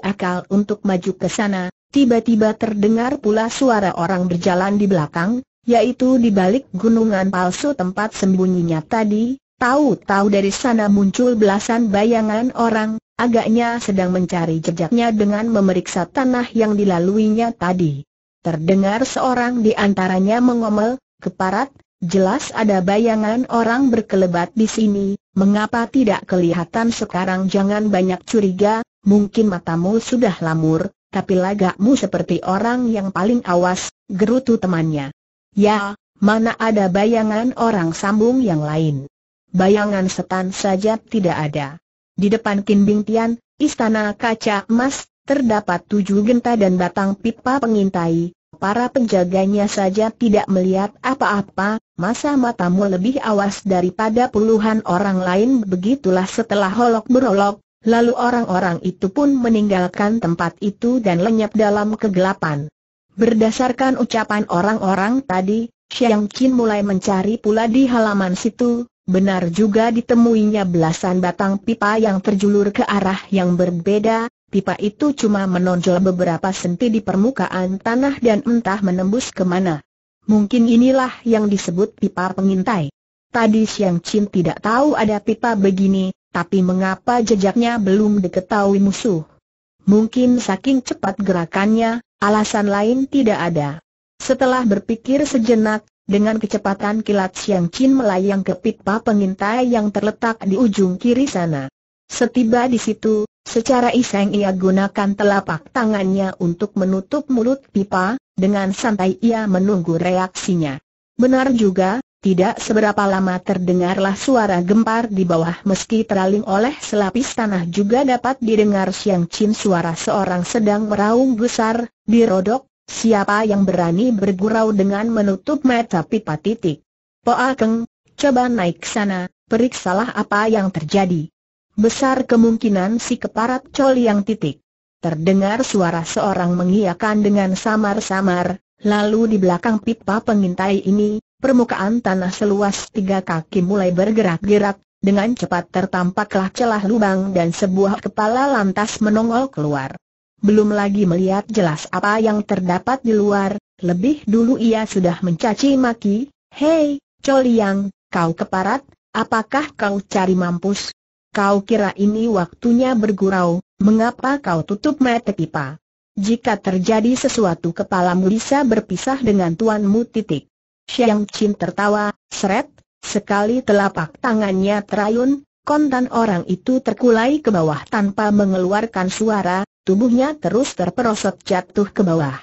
akal untuk maju ke sana, tiba-tiba terdengar pula suara orang berjalan di belakang, yaitu di balik gunungan palsu tempat sembunyinya tadi, tahu-tahu dari sana muncul belasan bayangan orang, agaknya sedang mencari jejaknya dengan memeriksa tanah yang dilaluinya tadi. Terdengar seorang di antaranya mengomel, keparat, jelas ada bayangan orang berkelebat di sini, mengapa tidak kelihatan sekarang jangan banyak curiga, mungkin matamu sudah lamur, tapi lagakmu seperti orang yang paling awas, gerutu temannya. Ya, mana ada bayangan orang sambung yang lain. Bayangan setan saja tidak ada. Di depan Kin Tian, istana kaca emas, terdapat tujuh genta dan batang pipa pengintai, para penjaganya saja tidak melihat apa-apa, masa matamu lebih awas daripada puluhan orang lain begitulah setelah holok berolok, lalu orang-orang itu pun meninggalkan tempat itu dan lenyap dalam kegelapan. Berdasarkan ucapan orang-orang tadi, Xiang Qin mulai mencari pula di halaman situ, benar juga ditemuinya belasan batang pipa yang terjulur ke arah yang berbeda, pipa itu cuma menonjol beberapa senti di permukaan tanah dan entah menembus kemana. Mungkin inilah yang disebut pipa pengintai. Tadi Xiang Qin tidak tahu ada pipa begini, tapi mengapa jejaknya belum diketahui musuh? Mungkin saking cepat gerakannya, Alasan lain tidak ada. Setelah berpikir sejenak, dengan kecepatan kilat Siang Chin melayang ke pipa pengintai yang terletak di ujung kiri sana. Setiba di situ, secara iseng ia gunakan telapak tangannya untuk menutup mulut pipa, dengan santai ia menunggu reaksinya. Benar juga, tidak seberapa lama terdengarlah suara gempar di bawah meski teraling oleh selapis tanah juga dapat didengar siang cin suara seorang sedang meraung besar. dirodok, siapa yang berani bergurau dengan menutup mata pipa titik. Poa Keng, coba naik sana, periksalah apa yang terjadi. Besar kemungkinan si keparat col yang titik. Terdengar suara seorang mengiakan dengan samar-samar, lalu di belakang pipa pengintai ini, permukaan tanah seluas tiga kaki mulai bergerak-gerak, dengan cepat tertampaklah celah lubang dan sebuah kepala lantas menongol keluar. Belum lagi melihat jelas apa yang terdapat di luar, lebih dulu ia sudah mencaci maki, Hei, Choliang, kau keparat, apakah kau cari mampus? Kau kira ini waktunya bergurau, mengapa kau tutup mata pipa? Jika terjadi sesuatu kepalamu bisa berpisah dengan tuanmu titik. Xiang Qin tertawa, seret, sekali telapak tangannya terayun, kontan orang itu terkulai ke bawah tanpa mengeluarkan suara, tubuhnya terus terperosot jatuh ke bawah.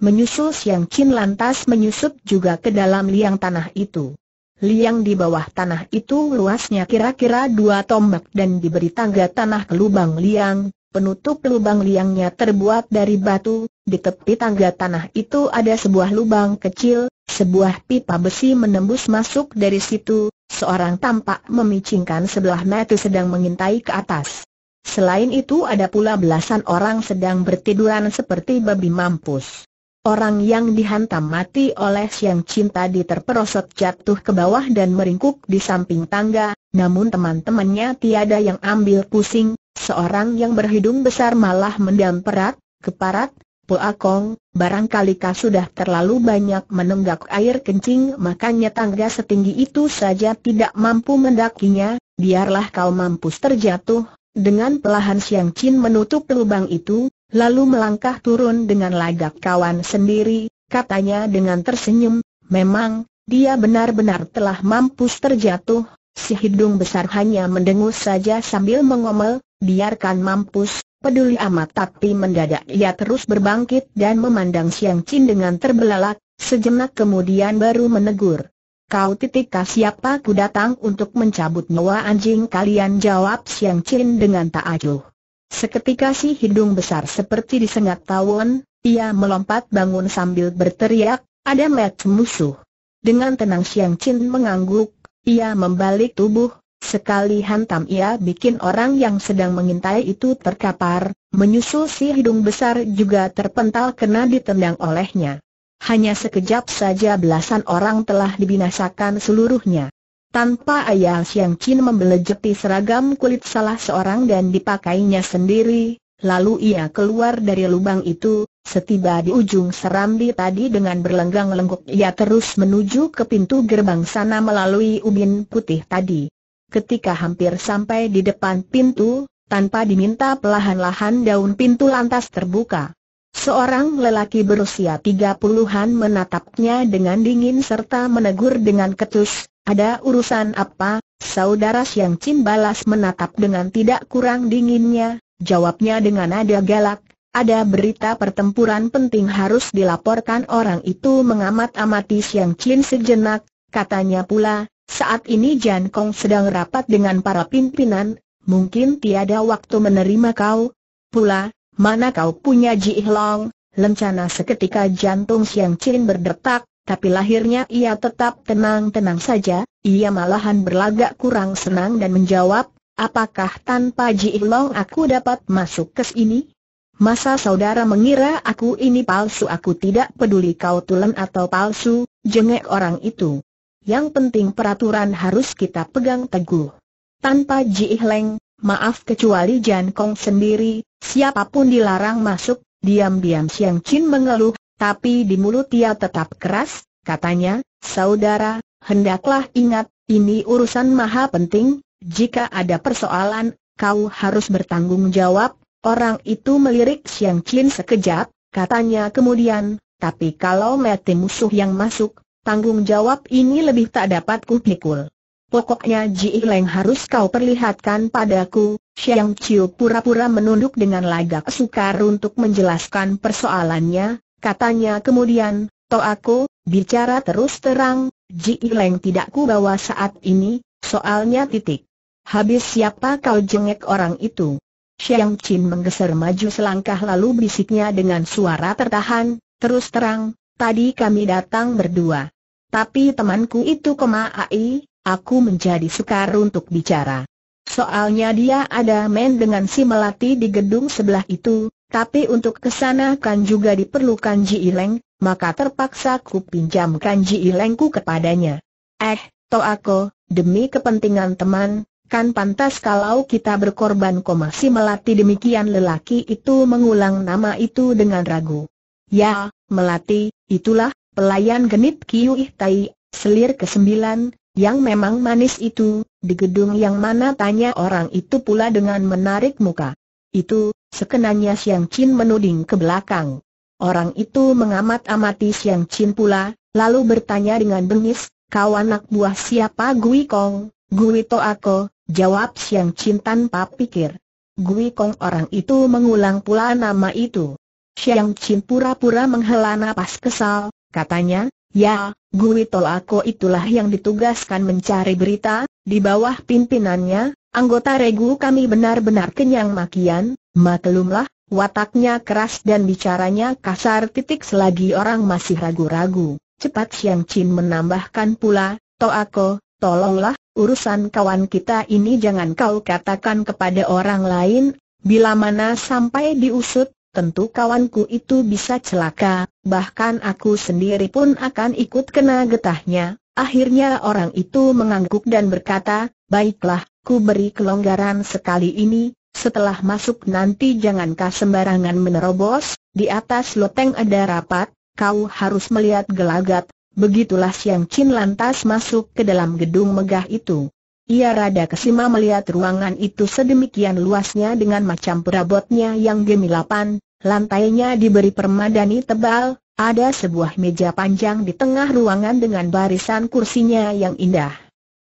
Menyusul Xiang Qin lantas menyusup juga ke dalam liang tanah itu. Liang di bawah tanah itu luasnya kira-kira dua tombak dan diberi tangga tanah ke lubang liang, Penutup lubang liangnya terbuat dari batu, di tepi tangga tanah itu ada sebuah lubang kecil, sebuah pipa besi menembus masuk dari situ, seorang tampak memicingkan sebelah mata sedang mengintai ke atas. Selain itu ada pula belasan orang sedang bertiduran seperti babi mampus. Orang yang dihantam mati oleh Siang Cinta diterperosot jatuh ke bawah dan meringkuk di samping tangga, namun teman-temannya tiada yang ambil pusing, Seorang yang berhidung besar malah mendam perat, keparat, poakong, barangkali kau sudah terlalu banyak menenggak air kencing makanya tangga setinggi itu saja tidak mampu mendakinya, biarlah kau mampus terjatuh. Dengan pelahan Siang cin menutup lubang itu, lalu melangkah turun dengan lagak kawan sendiri, katanya dengan tersenyum, memang, dia benar-benar telah mampus terjatuh, Si hidung besar hanya mendengus saja sambil mengomel, biarkan mampus, peduli amat tapi mendadak ia terus berbangkit dan memandang Siang Chin dengan terbelalak, sejenak kemudian baru menegur. Kau titik siapa ku datang untuk mencabut nyawa anjing kalian jawab Siang Chin dengan tak acuh. Seketika si hidung besar seperti disengat tawon, ia melompat bangun sambil berteriak, ada met musuh. Dengan tenang Siang Chin mengangguk, ia membalik tubuh, sekali hantam ia bikin orang yang sedang mengintai itu terkapar, menyusul si hidung besar juga terpental kena ditendang olehnya. Hanya sekejap saja belasan orang telah dibinasakan seluruhnya. Tanpa ayah Siang Chin membelejeti seragam kulit salah seorang dan dipakainya sendiri, Lalu ia keluar dari lubang itu, setiba di ujung serambi tadi dengan berlenggang lengkuk, ia terus menuju ke pintu gerbang sana melalui ubin putih tadi. Ketika hampir sampai di depan pintu, tanpa diminta pelahan-lahan daun pintu lantas terbuka. Seorang lelaki berusia tiga puluhan menatapnya dengan dingin serta menegur dengan ketus, ada urusan apa, saudara Siang Cimbalas menatap dengan tidak kurang dinginnya, jawabnya dengan nada galak, ada berita pertempuran penting harus dilaporkan orang itu mengamat-amati Siang Chin sejenak, katanya pula, saat ini Jan Kong sedang rapat dengan para pimpinan, mungkin tiada waktu menerima kau. Pula, mana kau punya Ji Long? Lencana seketika jantung Siang Chin berdetak, tapi lahirnya ia tetap tenang-tenang saja, ia malahan berlagak kurang senang dan menjawab, Apakah tanpa Ji Long aku dapat masuk ke sini? Masa saudara mengira aku ini palsu aku tidak peduli kau tulen atau palsu, jengek orang itu. Yang penting peraturan harus kita pegang teguh. Tanpa Ji Leng, maaf kecuali Jan Kong sendiri, siapapun dilarang masuk, diam-diam Siang Chin mengeluh, tapi di mulut dia tetap keras, katanya, saudara, hendaklah ingat, ini urusan maha penting, jika ada persoalan, kau harus bertanggung jawab. Orang itu melirik Siang Chin sekejap, katanya kemudian, tapi kalau mati musuh yang masuk, tanggung jawab ini lebih tak dapat kupikul. Pokoknya Ji Leng harus kau perlihatkan padaku, Siang Chiu pura-pura menunduk dengan lagak sukar untuk menjelaskan persoalannya, katanya kemudian, to aku, bicara terus terang, Ji Leng tidak ku bawa saat ini, soalnya titik. Habis siapa kau jengek orang itu? Xiang Qin menggeser maju selangkah lalu berisiknya dengan suara tertahan, terus terang, tadi kami datang berdua. Tapi temanku itu ai, aku menjadi sukar untuk bicara. Soalnya dia ada main dengan si Melati di gedung sebelah itu, tapi untuk kesana kan juga diperlukan Ji Ileng, maka terpaksa ku pinjamkan Ji Ilengku kepadanya. Eh, Toako, demi kepentingan teman, bukan pantas kalau kita berkorban koma si Melati demikian lelaki itu mengulang nama itu dengan ragu. Ya, Melati, itulah, pelayan genit Kiu Tai, selir ke-9, yang memang manis itu, di gedung yang mana tanya orang itu pula dengan menarik muka. Itu, sekenanya Siang Chin menuding ke belakang. Orang itu mengamat-amati Siang Chin pula, lalu bertanya dengan bengis, kau anak buah siapa Gui Kong, Gui To Ako, Jawab Siang Cintan tanpa pikir. Gui Kong orang itu mengulang pula nama itu. Siang Chin pura-pura menghela nafas kesal, katanya, ya, Gui tolako itulah yang ditugaskan mencari berita, di bawah pimpinannya, anggota regu kami benar-benar kenyang makian, maklumlah, wataknya keras dan bicaranya kasar titik selagi orang masih ragu-ragu. Cepat Siang Chin menambahkan pula, tolako, tolonglah, urusan kawan kita ini jangan kau katakan kepada orang lain, bila mana sampai diusut, tentu kawanku itu bisa celaka, bahkan aku sendiri pun akan ikut kena getahnya. Akhirnya orang itu mengangguk dan berkata, baiklah, ku beri kelonggaran sekali ini, setelah masuk nanti jangan jangankah sembarangan menerobos, di atas loteng ada rapat, kau harus melihat gelagat, Begitulah Siang Chin lantas masuk ke dalam gedung megah itu. Ia rada kesima melihat ruangan itu sedemikian luasnya dengan macam perabotnya yang gemilapan, lantainya diberi permadani tebal, ada sebuah meja panjang di tengah ruangan dengan barisan kursinya yang indah.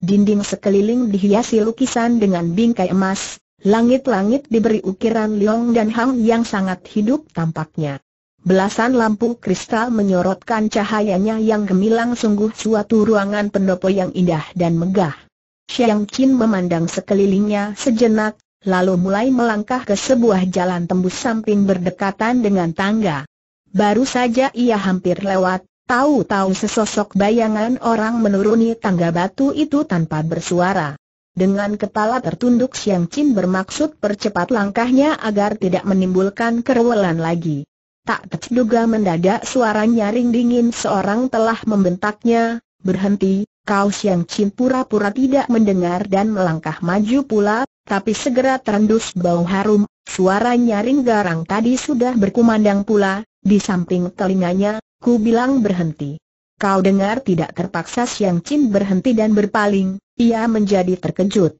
Dinding sekeliling dihiasi lukisan dengan bingkai emas, langit-langit diberi ukiran liong dan hang yang sangat hidup tampaknya. Belasan lampu kristal menyorotkan cahayanya yang gemilang sungguh suatu ruangan pendopo yang indah dan megah. Xiang Qin memandang sekelilingnya sejenak, lalu mulai melangkah ke sebuah jalan tembus samping berdekatan dengan tangga. Baru saja ia hampir lewat, tahu-tahu sesosok bayangan orang menuruni tangga batu itu tanpa bersuara. Dengan kepala tertunduk Xiang Qin bermaksud percepat langkahnya agar tidak menimbulkan kerewelan lagi. Tak terduga mendadak suara nyaring dingin seorang telah membentaknya, berhenti, kau siang cin pura-pura tidak mendengar dan melangkah maju pula, tapi segera terendus bau harum, suara nyaring garang tadi sudah berkumandang pula, di samping telinganya, ku bilang berhenti. Kau dengar tidak terpaksa Siang cin berhenti dan berpaling, ia menjadi terkejut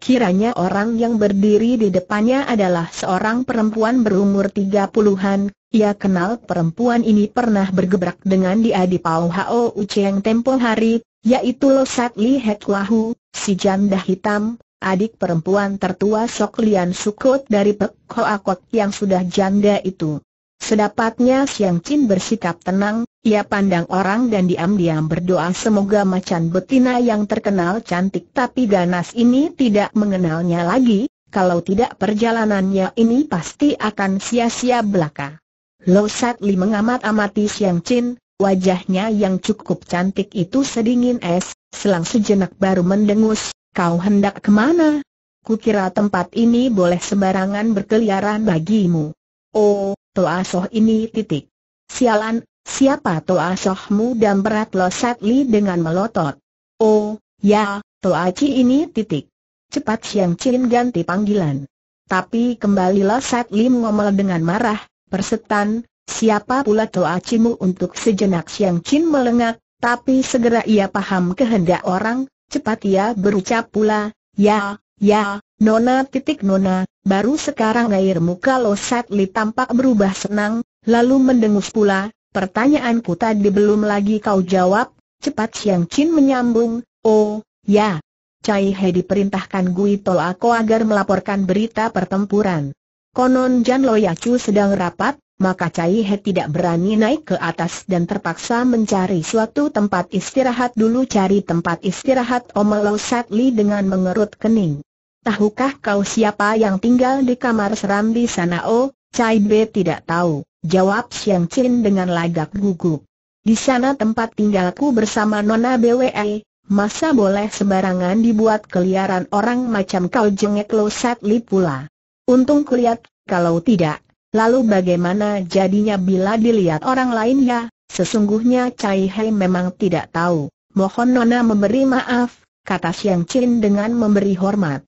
kiranya orang yang berdiri di depannya adalah seorang perempuan berumur tiga puluhan. Ia kenal perempuan ini pernah bergebrak dengan dia di Pau Hao Ucheng tempo hari, yaitu Losat Li Hek Lahu, si janda hitam, adik perempuan tertua Sok Lian Sukut dari Pek Hoa Kot yang sudah janda itu. Sedapatnya Siang Chin bersikap tenang, ia pandang orang dan diam-diam berdoa semoga macan betina yang terkenal cantik tapi ganas ini tidak mengenalnya lagi, kalau tidak perjalanannya ini pasti akan sia-sia belaka. Lo Sat Li mengamat-amati Siang Chin, wajahnya yang cukup cantik itu sedingin es, selang sejenak baru mendengus, kau hendak kemana? Kukira tempat ini boleh sembarangan berkeliaran bagimu. Oh, soh ini titik. Sialan, siapa Sohmu dan berat Lo Satli dengan melotot. Oh, ya, Toaci ini titik. Cepat Siang Chin ganti panggilan. Tapi kembali Lo Satli ngomel dengan marah, persetan, siapa pula Toacimu untuk sejenak Siang Chin melengak, tapi segera ia paham kehendak orang, cepat ia berucap pula, ya, ya, Nona titik Nona, baru sekarang air muka Loset Li tampak berubah senang, lalu mendengus pula, pertanyaanku tadi belum lagi kau jawab, cepat Siang Chin menyambung, oh, ya. Cai He diperintahkan Gui Tol Ako agar melaporkan berita pertempuran. Konon Jan Lo Yacu sedang rapat, maka Cai He tidak berani naik ke atas dan terpaksa mencari suatu tempat istirahat dulu cari tempat istirahat Omelo Satli dengan mengerut kening. Tahukah kau siapa yang tinggal di kamar seram di sana? Oh, Cai Be tidak tahu, jawab Siang Chin dengan lagak gugup. Di sana tempat tinggalku bersama Nona BWE, masa boleh sembarangan dibuat keliaran orang macam kau jengek lo Satli pula. Untung kulihat, kalau tidak, lalu bagaimana jadinya bila dilihat orang lain ya? Sesungguhnya Cai Hei memang tidak tahu. Mohon Nona memberi maaf, kata Siang Chin dengan memberi hormat.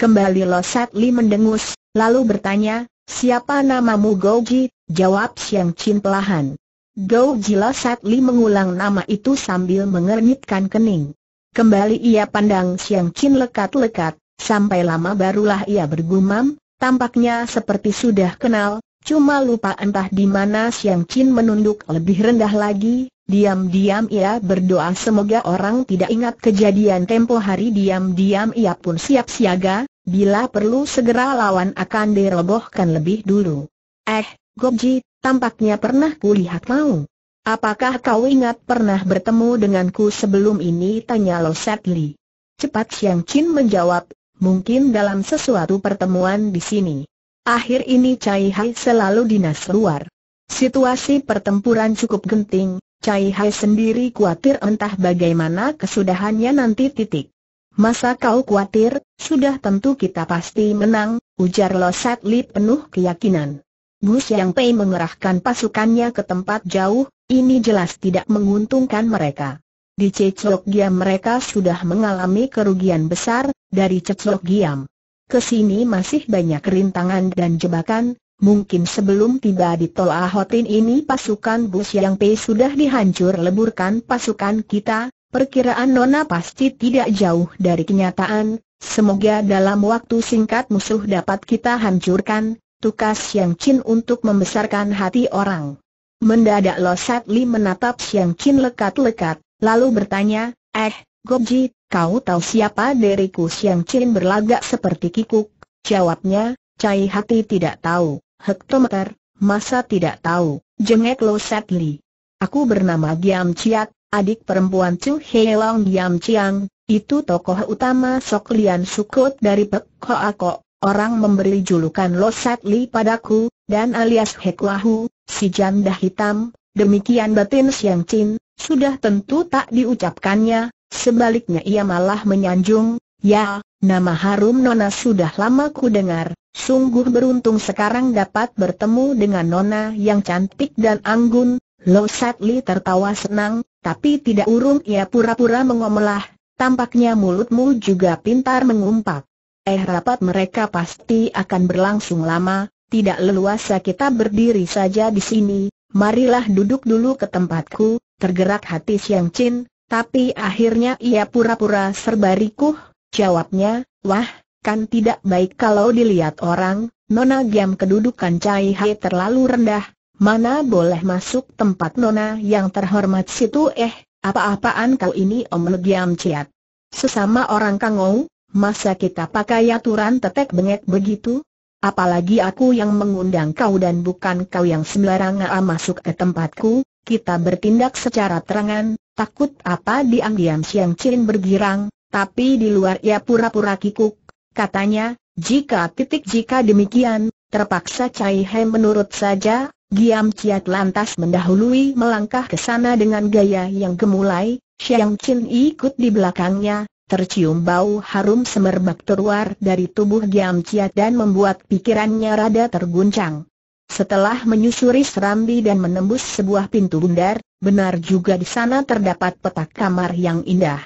Kembali Lo Sat Li mendengus, lalu bertanya, siapa namamu Goji? Jawab Siang Chin pelahan. Goji Lo Sat Li mengulang nama itu sambil mengernyitkan kening. Kembali ia pandang Siang Chin lekat-lekat, sampai lama barulah ia bergumam, tampaknya seperti sudah kenal, cuma lupa entah di mana Siang Chin menunduk lebih rendah lagi, Diam-diam ia berdoa semoga orang tidak ingat kejadian tempo hari diam-diam ia pun siap siaga, bila perlu segera lawan akan dirobohkan lebih dulu. Eh, Gobji, tampaknya pernah kulihat kau. Apakah kau ingat pernah bertemu denganku sebelum ini? Tanya Lo Setli. Cepat Siang Qin menjawab, mungkin dalam sesuatu pertemuan di sini. Akhir ini Cai Hai selalu dinas luar. Situasi pertempuran cukup genting, Cai Hai sendiri khawatir entah bagaimana kesudahannya nanti titik. Masa kau khawatir, sudah tentu kita pasti menang, ujar Lo Sat Li penuh keyakinan. Bu Yang Pei mengerahkan pasukannya ke tempat jauh, ini jelas tidak menguntungkan mereka. Di Cecok Giam mereka sudah mengalami kerugian besar, dari Cecok Giam. Kesini masih banyak rintangan dan jebakan, Mungkin sebelum tiba di Tol Ahotin ini pasukan Bus Yang Pei sudah dihancur leburkan pasukan kita, perkiraan Nona pasti tidak jauh dari kenyataan, semoga dalam waktu singkat musuh dapat kita hancurkan, tukas Yang Chin untuk membesarkan hati orang. Mendadak Lo Sat Li menatap Yang Chin lekat-lekat, lalu bertanya, eh, Gobji, kau tahu siapa deriku Yang Chin berlagak seperti kikuk? Jawabnya, Cai Hati tidak tahu hektometer, masa tidak tahu, jengek Lo Setli. Aku bernama Giam Chiat, adik perempuan Chu Long Giam Chiang, itu tokoh utama Sok Lian Sukut dari Pek Ko Ako, Orang memberi julukan Lo Setli padaku, dan alias Hekwahu, si janda hitam, demikian batin Siang Chin, sudah tentu tak diucapkannya, sebaliknya ia malah menyanjung, ya, nama harum Nona sudah lama ku dengar, Sungguh beruntung sekarang dapat bertemu dengan Nona yang cantik dan anggun, Lo Satli tertawa senang, tapi tidak urung ia pura-pura mengomelah, tampaknya mulutmu juga pintar mengumpat. Eh rapat mereka pasti akan berlangsung lama, tidak leluasa kita berdiri saja di sini, marilah duduk dulu ke tempatku, tergerak hati Siang Chin, tapi akhirnya ia pura-pura serba jawabnya, wah, Kan tidak baik kalau dilihat orang, Nona Giam kedudukan Cai Hai terlalu rendah, mana boleh masuk tempat Nona yang terhormat situ eh, apa-apaan kau ini Om Giam Ciat. Sesama orang kangau, masa kita pakai aturan tetek bengek begitu? Apalagi aku yang mengundang kau dan bukan kau yang sembarangan masuk ke tempatku, kita bertindak secara terangan, takut apa diam-diam Siang Chin bergirang, tapi di luar ia pura-pura kikuk, Katanya, jika titik jika demikian, terpaksa Cai He menurut saja, Giam Ciat lantas mendahului melangkah ke sana dengan gaya yang gemulai, Xiang Chin ikut di belakangnya, tercium bau harum semerbak terluar dari tubuh Giam Ciat dan membuat pikirannya rada terguncang. Setelah menyusuri serambi dan menembus sebuah pintu bundar, benar juga di sana terdapat petak kamar yang indah.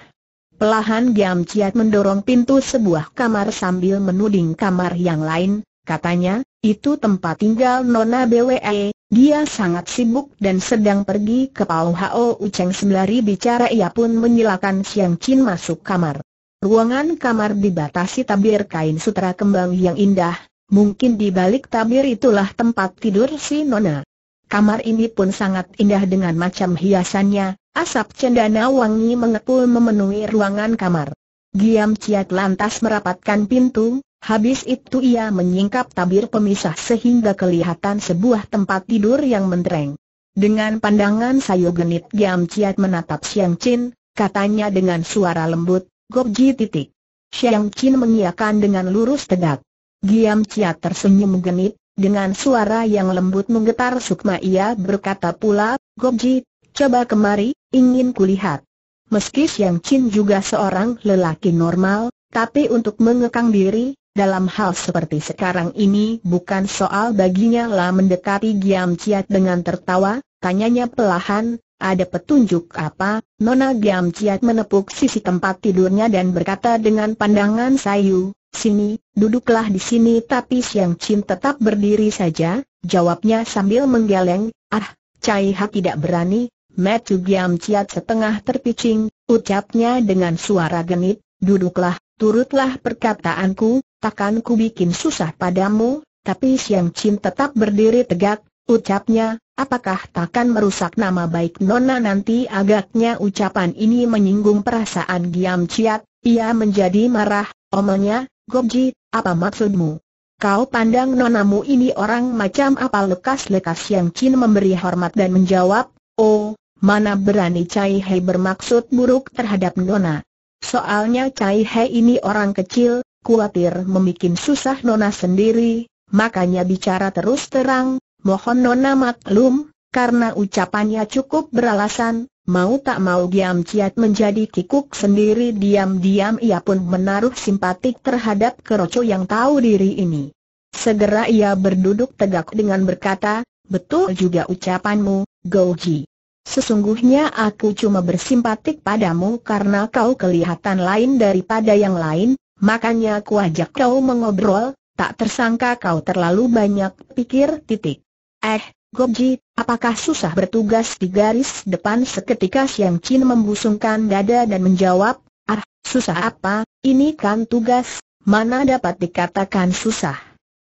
Pelahan Giam Ciat mendorong pintu sebuah kamar sambil menuding kamar yang lain, katanya, itu tempat tinggal Nona BWE, dia sangat sibuk dan sedang pergi ke Pau Hao Uceng Sembari bicara ia pun menyilakan Siang Chin masuk kamar. Ruangan kamar dibatasi tabir kain sutra kembang yang indah, mungkin di balik tabir itulah tempat tidur si Nona. Kamar ini pun sangat indah dengan macam hiasannya, asap cendana wangi mengepul memenuhi ruangan kamar. Giam Ciat lantas merapatkan pintu, habis itu ia menyingkap tabir pemisah sehingga kelihatan sebuah tempat tidur yang mentereng. Dengan pandangan sayu genit Giam Ciat menatap Siang Chin, katanya dengan suara lembut, Gobji titik. Siang Chin mengiakan dengan lurus tegak. Giam Ciat tersenyum genit, dengan suara yang lembut menggetar Sukma ia berkata pula, Gobji, coba kemari, ingin kulihat. Meski Siang Chin juga seorang lelaki normal, tapi untuk mengekang diri, dalam hal seperti sekarang ini bukan soal baginya lah mendekati Giam Chiat dengan tertawa, tanyanya pelahan, ada petunjuk apa? Nona Giam Ciat menepuk sisi tempat tidurnya dan berkata dengan pandangan sayu, Sini, duduklah di sini tapi Siang Chin tetap berdiri saja, jawabnya sambil menggeleng, Ah, Cai Ha tidak berani, Matthew Giam Ciat setengah terpicing, ucapnya dengan suara genit, Duduklah, turutlah perkataanku, takkan ku bikin susah padamu, tapi Siang Chin tetap berdiri tegak, Ucapnya, apakah takkan merusak nama baik Nona nanti agaknya ucapan ini menyinggung perasaan Giam Ciat, ia menjadi marah, omongnya, Gobji, apa maksudmu? Kau pandang nonamu ini orang macam apa lekas-lekas yang Chin memberi hormat dan menjawab, oh, mana berani Cai Hei bermaksud buruk terhadap Nona. Soalnya Cai Hei ini orang kecil, khawatir membuat susah Nona sendiri, makanya bicara terus terang, Mohon Nona maklum, karena ucapannya cukup beralasan, mau tak mau Giam Ciat menjadi kikuk sendiri diam-diam ia pun menaruh simpatik terhadap keroco yang tahu diri ini. Segera ia berduduk tegak dengan berkata, betul juga ucapanmu, Goji. Sesungguhnya aku cuma bersimpatik padamu karena kau kelihatan lain daripada yang lain, makanya aku ajak kau mengobrol, tak tersangka kau terlalu banyak pikir titik. Eh, Gobji, apakah susah bertugas di garis depan seketika Siang Chin membusungkan dada dan menjawab, ah, susah apa, ini kan tugas, mana dapat dikatakan susah.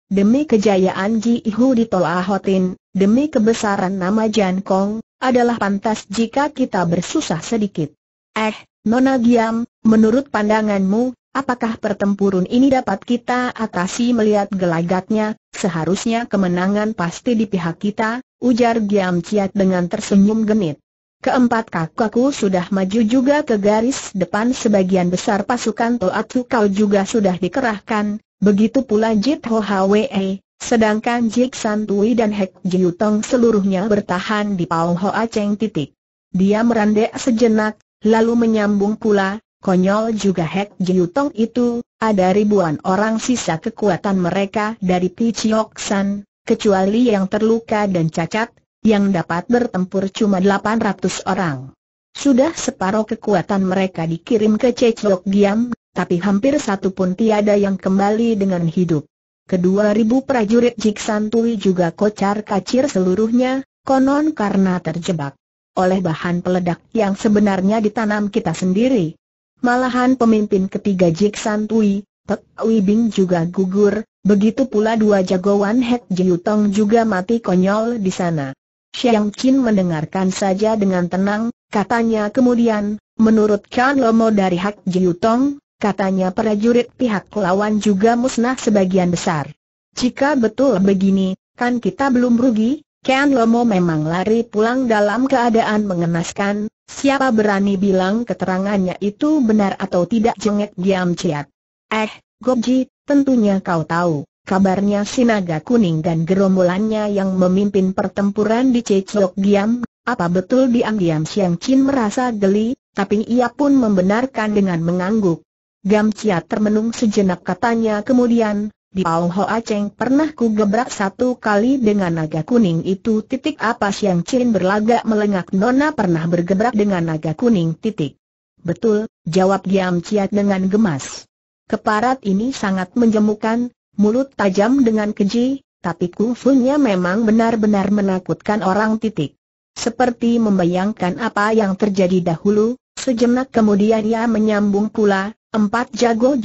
Demi kejayaan Ji Ihu di Toa Hotin, demi kebesaran nama Jan Kong, adalah pantas jika kita bersusah sedikit. Eh, Nona Giam, menurut pandanganmu, Apakah pertempuran ini dapat kita atasi melihat gelagatnya, seharusnya kemenangan pasti di pihak kita, ujar Giam Ciat dengan tersenyum genit. Keempat kakakku sudah maju juga ke garis depan sebagian besar pasukan Toatu kau juga sudah dikerahkan, begitu pula Jit Ho Hwe, sedangkan Jik Santui dan Hek Jiu Tong seluruhnya bertahan di Pao Hoa Cheng titik. Dia merandek sejenak, lalu menyambung pula, Konyol juga Hek Jiutong itu, ada ribuan orang sisa kekuatan mereka dari Pichioksan, kecuali yang terluka dan cacat, yang dapat bertempur cuma 800 orang. Sudah separuh kekuatan mereka dikirim ke Cecok Diam, tapi hampir satu pun tiada yang kembali dengan hidup. Kedua ribu prajurit Jiksan Tui juga kocar kacir seluruhnya, konon karena terjebak oleh bahan peledak yang sebenarnya ditanam kita sendiri. Malahan pemimpin ketiga Jik Santui, Pek Ui juga gugur, begitu pula dua jagoan Hek Jiu juga mati konyol di sana. Xiang Qin mendengarkan saja dengan tenang, katanya kemudian, menurut Kan Lomo dari Hek Jiu katanya prajurit pihak lawan juga musnah sebagian besar. Jika betul begini, kan kita belum rugi? Ken Lomo memang lari pulang dalam keadaan mengenaskan, siapa berani bilang keterangannya itu benar atau tidak jengek diam ciat. Eh, Gobji, tentunya kau tahu, kabarnya sinaga kuning dan gerombolannya yang memimpin pertempuran di Cecok diam, apa betul diam-diam Siang Chin merasa geli, tapi ia pun membenarkan dengan mengangguk. Gam Ciat termenung sejenak katanya kemudian, di Ho Hoa Cheng pernah ku gebrak satu kali dengan naga kuning itu titik apa yang Cin berlagak melengak Nona pernah bergebrak dengan naga kuning titik. Betul, jawab Giam Ciat dengan gemas. Keparat ini sangat menjemukan, mulut tajam dengan keji, tapi kungfunya memang benar-benar menakutkan orang titik. Seperti membayangkan apa yang terjadi dahulu, sejenak kemudian ia menyambung pula, Empat jago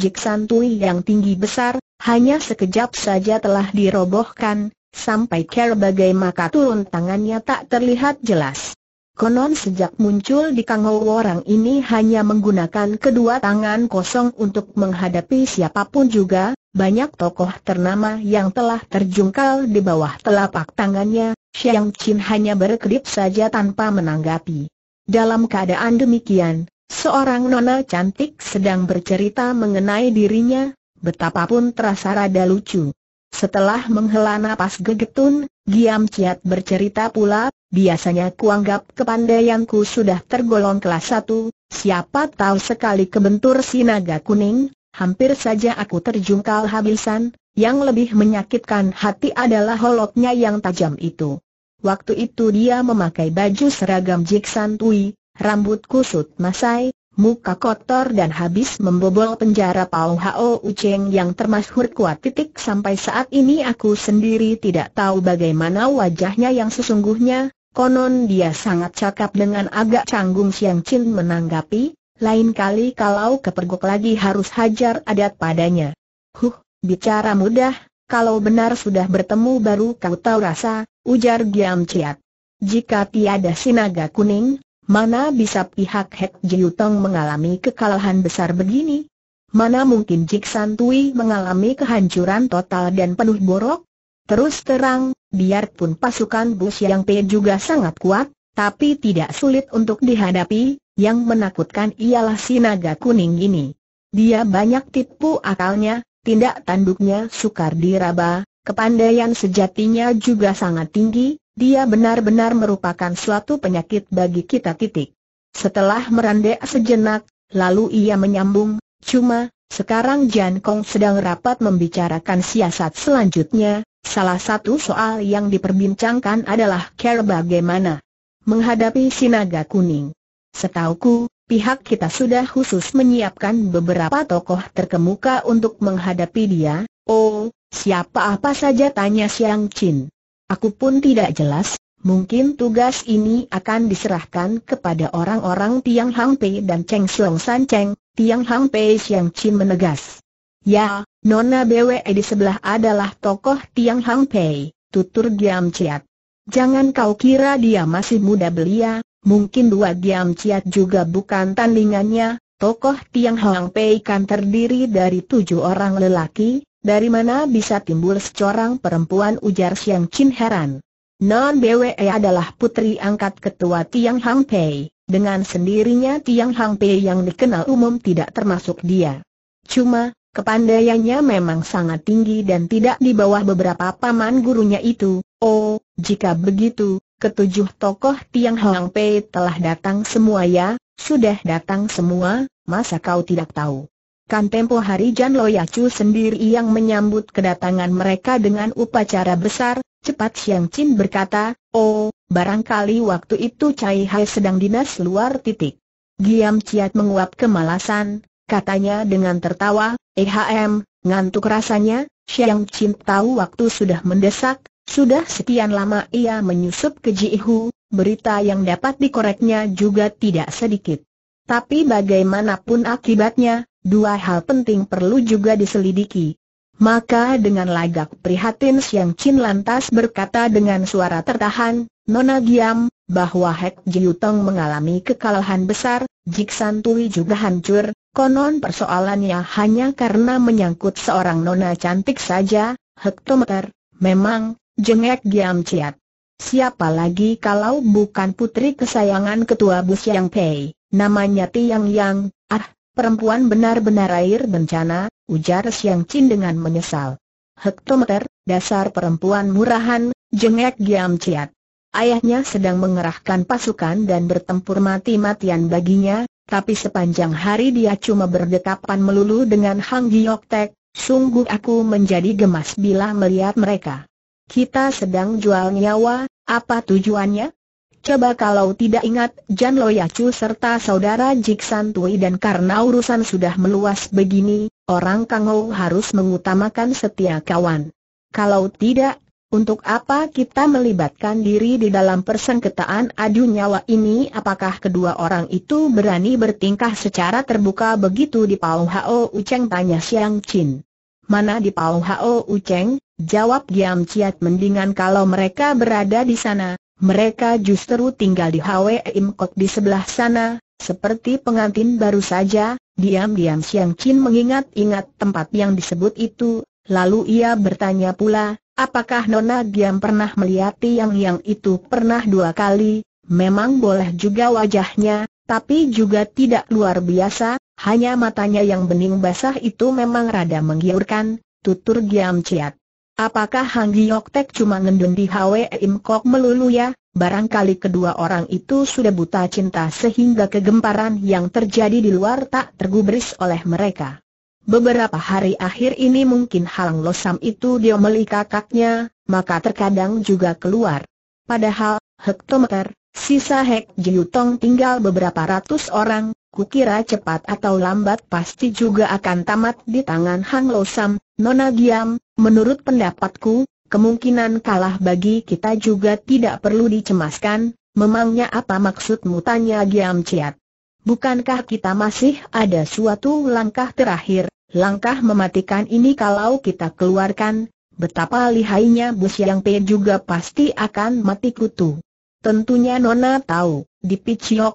Tui yang tinggi besar, hanya sekejap saja telah dirobohkan, sampai bagai maka turun tangannya tak terlihat jelas. Konon sejak muncul di Kangou orang ini hanya menggunakan kedua tangan kosong untuk menghadapi siapapun juga, banyak tokoh ternama yang telah terjungkal di bawah telapak tangannya, Xiang Qin hanya berkedip saja tanpa menanggapi. Dalam keadaan demikian, Seorang nona cantik sedang bercerita mengenai dirinya, betapapun terasa rada lucu. Setelah menghela napas gegetun, Giam Ciat bercerita pula, biasanya kuanggap kepandaianku sudah tergolong kelas satu, siapa tahu sekali kebentur si naga kuning, hampir saja aku terjungkal habisan, yang lebih menyakitkan hati adalah holoknya yang tajam itu. Waktu itu dia memakai baju seragam Jiksan Tui, rambut kusut masai, muka kotor dan habis membobol penjara Pao Hao Uceng yang termasuk kuat titik sampai saat ini aku sendiri tidak tahu bagaimana wajahnya yang sesungguhnya, konon dia sangat cakap dengan agak canggung Siang Chin menanggapi, lain kali kalau kepergok lagi harus hajar adat padanya. Huh, bicara mudah, kalau benar sudah bertemu baru kau tahu rasa, ujar Giam Ciat. Jika tiada sinaga kuning, Mana bisa pihak Hek Jiutong mengalami kekalahan besar begini? Mana mungkin Jik Santui mengalami kehancuran total dan penuh borok? Terus terang, biarpun pasukan Bus Yang P juga sangat kuat, tapi tidak sulit untuk dihadapi, yang menakutkan ialah si naga kuning ini. Dia banyak tipu akalnya, tindak tanduknya sukar diraba, kepandaian sejatinya juga sangat tinggi, dia benar-benar merupakan suatu penyakit bagi kita titik. Setelah merandai sejenak, lalu ia menyambung, cuma, sekarang Jan Kong sedang rapat membicarakan siasat selanjutnya, salah satu soal yang diperbincangkan adalah care bagaimana menghadapi sinaga kuning. Setauku, pihak kita sudah khusus menyiapkan beberapa tokoh terkemuka untuk menghadapi dia, oh, siapa apa saja tanya Siang Chin. Aku pun tidak jelas, mungkin tugas ini akan diserahkan kepada orang-orang Tiang Hang Pei dan Cheng Suang San Cheng, Tiang Hang Pei Siang Chi menegas. Ya, Nona BWE di sebelah adalah tokoh Tiang Hang Pei, tutur Giam Chiat. Jangan kau kira dia masih muda belia, mungkin dua Giam Chiat juga bukan tandingannya, tokoh Tiang Hang Pei kan terdiri dari tujuh orang lelaki, dari mana bisa timbul seorang perempuan ujar Siang Chin heran. Non BWE adalah putri angkat ketua Tiang Hang Pei, dengan sendirinya Tiang Hang Pei yang dikenal umum tidak termasuk dia. Cuma, kepandaiannya memang sangat tinggi dan tidak di bawah beberapa paman gurunya itu. Oh, jika begitu, ketujuh tokoh Tiang Hang Pei telah datang semua ya, sudah datang semua, masa kau tidak tahu? Kan tempo hari Jan Loyacu sendiri yang menyambut kedatangan mereka dengan upacara besar, cepat Siang Chin berkata, Oh, barangkali waktu itu Cai Hai sedang dinas luar titik. Giam Ciat menguap kemalasan, katanya dengan tertawa, Ehm, ngantuk rasanya, Siang Chin tahu waktu sudah mendesak, sudah sekian lama ia menyusup ke Jihu, berita yang dapat dikoreknya juga tidak sedikit. Tapi bagaimanapun akibatnya, dua hal penting perlu juga diselidiki. Maka dengan lagak prihatin Siang Chin lantas berkata dengan suara tertahan, Nona Giam, bahwa Hek Jiutong mengalami kekalahan besar, Jiksan Tui juga hancur, konon persoalannya hanya karena menyangkut seorang Nona cantik saja, hektometer, memang, jengek Giam Ciat. Siapa lagi kalau bukan putri kesayangan ketua Bus Yang Pei, namanya Tiang Yang, ah, Perempuan benar-benar air bencana, ujar Siang Chin dengan menyesal. Hektometer, dasar perempuan murahan, jengek Giam Ciat. Ayahnya sedang mengerahkan pasukan dan bertempur mati-matian baginya, tapi sepanjang hari dia cuma berdekapan melulu dengan Hang Giok Tek, sungguh aku menjadi gemas bila melihat mereka. Kita sedang jual nyawa, apa tujuannya? Coba kalau tidak ingat, Jan Loyacu serta saudara Jik Santui dan karena urusan sudah meluas begini, orang Kangou harus mengutamakan setia kawan. Kalau tidak, untuk apa kita melibatkan diri di dalam persengketaan adu nyawa ini apakah kedua orang itu berani bertingkah secara terbuka begitu di Pao Hao Uceng tanya Siang Chin. Mana di Pao Hao Uceng, jawab Giam Ciat mendingan kalau mereka berada di sana, mereka justru tinggal di Hwe Im Kok di sebelah sana, seperti pengantin baru saja, diam-diam Siang Chin mengingat-ingat tempat yang disebut itu, lalu ia bertanya pula, apakah Nona Diam pernah melihat tiang-yang itu pernah dua kali, memang boleh juga wajahnya, tapi juga tidak luar biasa, hanya matanya yang bening basah itu memang rada menggiurkan, tutur Giam Ciat. Apakah Hang Giok Tek cuma ngendun di Hwe Im Kok melulu ya? Barangkali kedua orang itu sudah buta cinta sehingga kegemparan yang terjadi di luar tak tergubris oleh mereka. Beberapa hari akhir ini mungkin Halang Losam itu diomeli kakaknya, maka terkadang juga keluar. Padahal, hektometer, sisa Hek Jiutong tinggal beberapa ratus orang, kukira cepat atau lambat pasti juga akan tamat di tangan Hang Losam, Nona Giam, Menurut pendapatku, kemungkinan kalah bagi kita juga tidak perlu dicemaskan, memangnya apa maksudmu tanya Giam Ciat. Bukankah kita masih ada suatu langkah terakhir, langkah mematikan ini kalau kita keluarkan, betapa lihainya Bus Yang Pe juga pasti akan mati kutu. Tentunya Nona tahu, di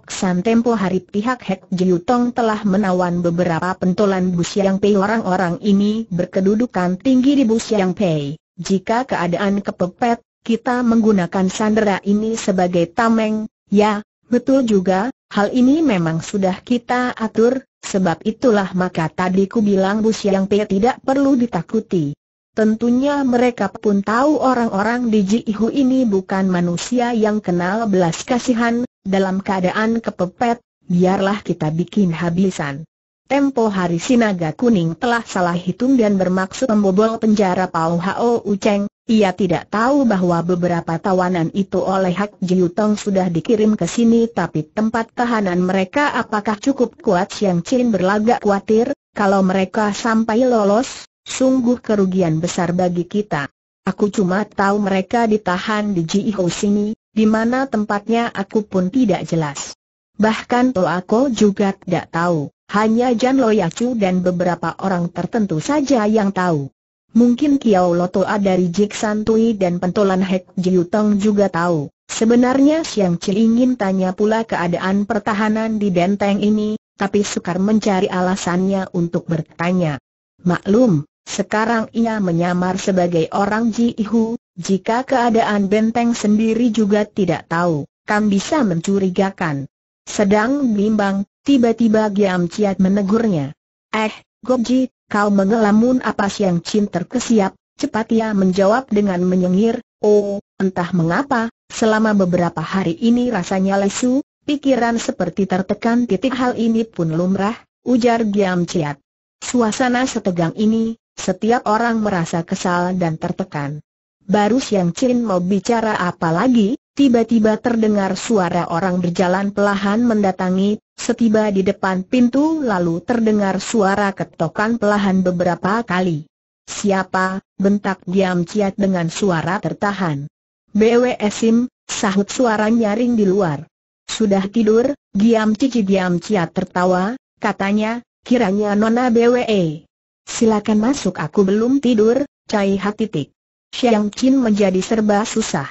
San tempo hari pihak Hek Jiutong telah menawan beberapa pentolan Bu Siang Pei orang-orang ini berkedudukan tinggi di Bu Siang Pei. Jika keadaan kepepet, kita menggunakan sandera ini sebagai tameng, ya, betul juga, hal ini memang sudah kita atur, sebab itulah maka tadi ku bilang Bu Siang Pei tidak perlu ditakuti. Tentunya mereka pun tahu orang-orang di Jihu ini bukan manusia yang kenal belas kasihan, dalam keadaan kepepet, biarlah kita bikin habisan. Tempo hari Sinaga kuning telah salah hitung dan bermaksud membobol penjara Pau Hao Uceng, ia tidak tahu bahwa beberapa tawanan itu oleh Hak Jiutong sudah dikirim ke sini tapi tempat tahanan mereka apakah cukup kuat Yang Chin berlagak khawatir, kalau mereka sampai lolos, sungguh kerugian besar bagi kita. Aku cuma tahu mereka ditahan di Jiho sini, di mana tempatnya aku pun tidak jelas. Bahkan Toako juga tidak tahu, hanya Jan Loyacu dan beberapa orang tertentu saja yang tahu. Mungkin Kiao Lotoa dari Jik Tui dan pentolan Hek Jiutong juga tahu. Sebenarnya Siang Chi ingin tanya pula keadaan pertahanan di Denteng ini, tapi sukar mencari alasannya untuk bertanya. Maklum, sekarang ia menyamar sebagai orang Ji Jihu, jika keadaan benteng sendiri juga tidak tahu, kan bisa mencurigakan. Sedang bimbang, tiba-tiba Giam Ciat menegurnya. Eh, Gobji, kau mengelamun apa yang cinter terkesiap. cepat ia menjawab dengan menyengir, oh, entah mengapa, selama beberapa hari ini rasanya lesu, pikiran seperti tertekan titik hal ini pun lumrah, ujar Giam Ciat. Suasana setegang ini, setiap orang merasa kesal dan tertekan. Baru Siang Chin mau bicara apa lagi, tiba-tiba terdengar suara orang berjalan pelahan mendatangi, setiba di depan pintu lalu terdengar suara ketokan pelahan beberapa kali. Siapa? bentak Diam Ciat dengan suara tertahan. Bw Sim, sahut suara nyaring di luar. Sudah tidur, Diam Cici Diam Ciat tertawa, katanya, kiranya Nona BWE. Silakan masuk aku belum tidur, Cai Hak titik. Xiang Qin menjadi serba susah.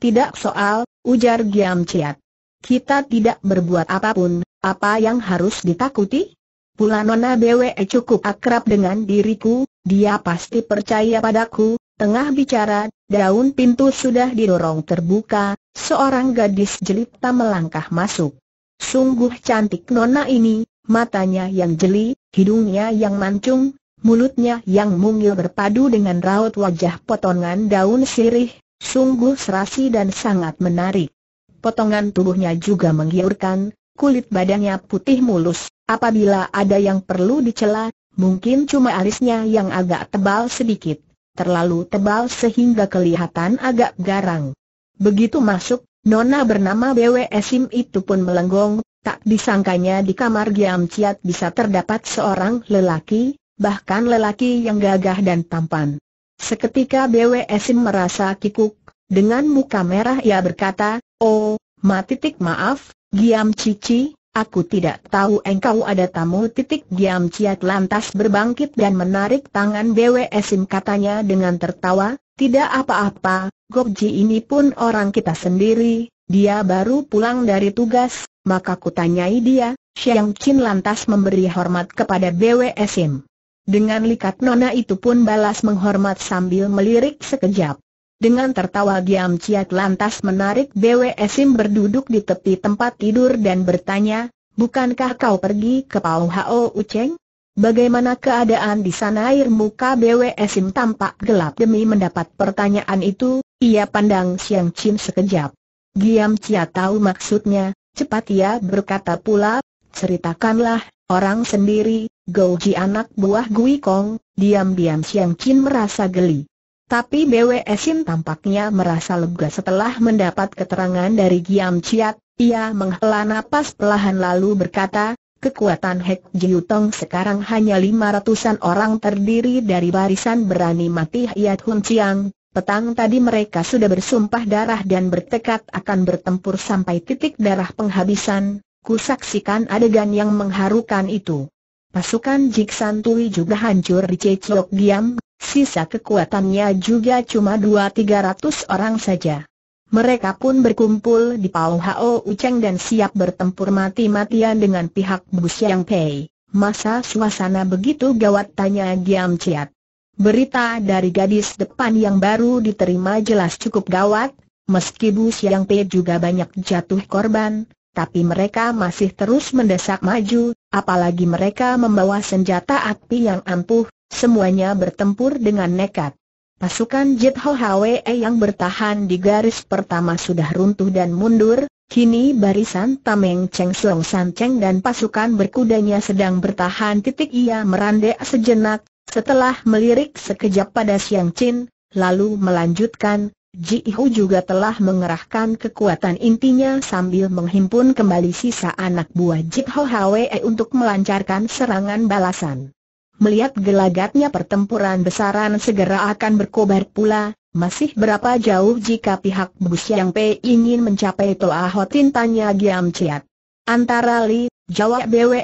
Tidak soal, ujar Giam Ciat. Kita tidak berbuat apapun, apa yang harus ditakuti? Pula Nona BWE cukup akrab dengan diriku, dia pasti percaya padaku, tengah bicara, daun pintu sudah didorong terbuka, seorang gadis jelita melangkah masuk. Sungguh cantik Nona ini, matanya yang jeli, hidungnya yang mancung, mulutnya yang mungil berpadu dengan raut wajah potongan daun sirih, sungguh serasi dan sangat menarik. Potongan tubuhnya juga menggiurkan, kulit badannya putih mulus, apabila ada yang perlu dicela, mungkin cuma alisnya yang agak tebal sedikit, terlalu tebal sehingga kelihatan agak garang. Begitu masuk, Nona bernama BW itu pun melenggong, tak disangkanya di kamar Giam Ciat bisa terdapat seorang lelaki, bahkan lelaki yang gagah dan tampan. Seketika BW Sim merasa kikuk, dengan muka merah ia berkata, Oh, ma titik maaf, Giam Cici, aku tidak tahu engkau ada tamu titik Giam Ciat lantas berbangkit dan menarik tangan BW Sim katanya dengan tertawa, tidak apa-apa, Gobji ini pun orang kita sendiri, dia baru pulang dari tugas, maka kutanyai dia, Xiang Chin lantas memberi hormat kepada BW Sim. Dengan likat nona itu pun balas menghormat sambil melirik sekejap. Dengan tertawa Giam Ciat lantas menarik BW Sim berduduk di tepi tempat tidur dan bertanya, Bukankah kau pergi ke Pau Hao Uceng? Bagaimana keadaan di sana air muka BW Sim tampak gelap demi mendapat pertanyaan itu, ia pandang Siang Chin sekejap. Giam Ciat tahu maksudnya, cepat ia berkata pula, ceritakanlah, orang sendiri, Gouji anak buah Gui Kong, diam-diam Siang Chin merasa geli. Tapi BW Sin tampaknya merasa lega setelah mendapat keterangan dari Giam Chiat, ia menghela napas pelahan lalu berkata, kekuatan Hek Jiutong sekarang hanya lima ratusan orang terdiri dari barisan berani mati Hiat Hun Chiang, petang tadi mereka sudah bersumpah darah dan bertekad akan bertempur sampai titik darah penghabisan, kusaksikan adegan yang mengharukan itu. Pasukan Jiksantui juga hancur di Ceciok Diam, sisa kekuatannya juga cuma 2-300 orang saja. Mereka pun berkumpul di Pau Hao Uceng dan siap bertempur mati-matian dengan pihak Bu Siang Pei. Masa suasana begitu gawat tanya Giam Ciat. Berita dari gadis depan yang baru diterima jelas cukup gawat, meski Bu Siang Pei juga banyak jatuh korban, tapi mereka masih terus mendesak maju, apalagi mereka membawa senjata api yang ampuh, semuanya bertempur dengan nekat. Pasukan Jet Ho Hwe yang bertahan di garis pertama sudah runtuh dan mundur, kini barisan Tameng Cheng Suang San Cheng dan pasukan berkudanya sedang bertahan titik ia merandek sejenak, setelah melirik sekejap pada Siang Chin, lalu melanjutkan, Ji Hu juga telah mengerahkan kekuatan intinya sambil menghimpun kembali sisa anak buah Jik Ho Hwe untuk melancarkan serangan balasan. Melihat gelagatnya pertempuran besaran segera akan berkobar pula, masih berapa jauh jika pihak Bu Siang Pei ingin mencapai Toa Hotin tanya Giam Ciat. Antara Li, jawab Bwe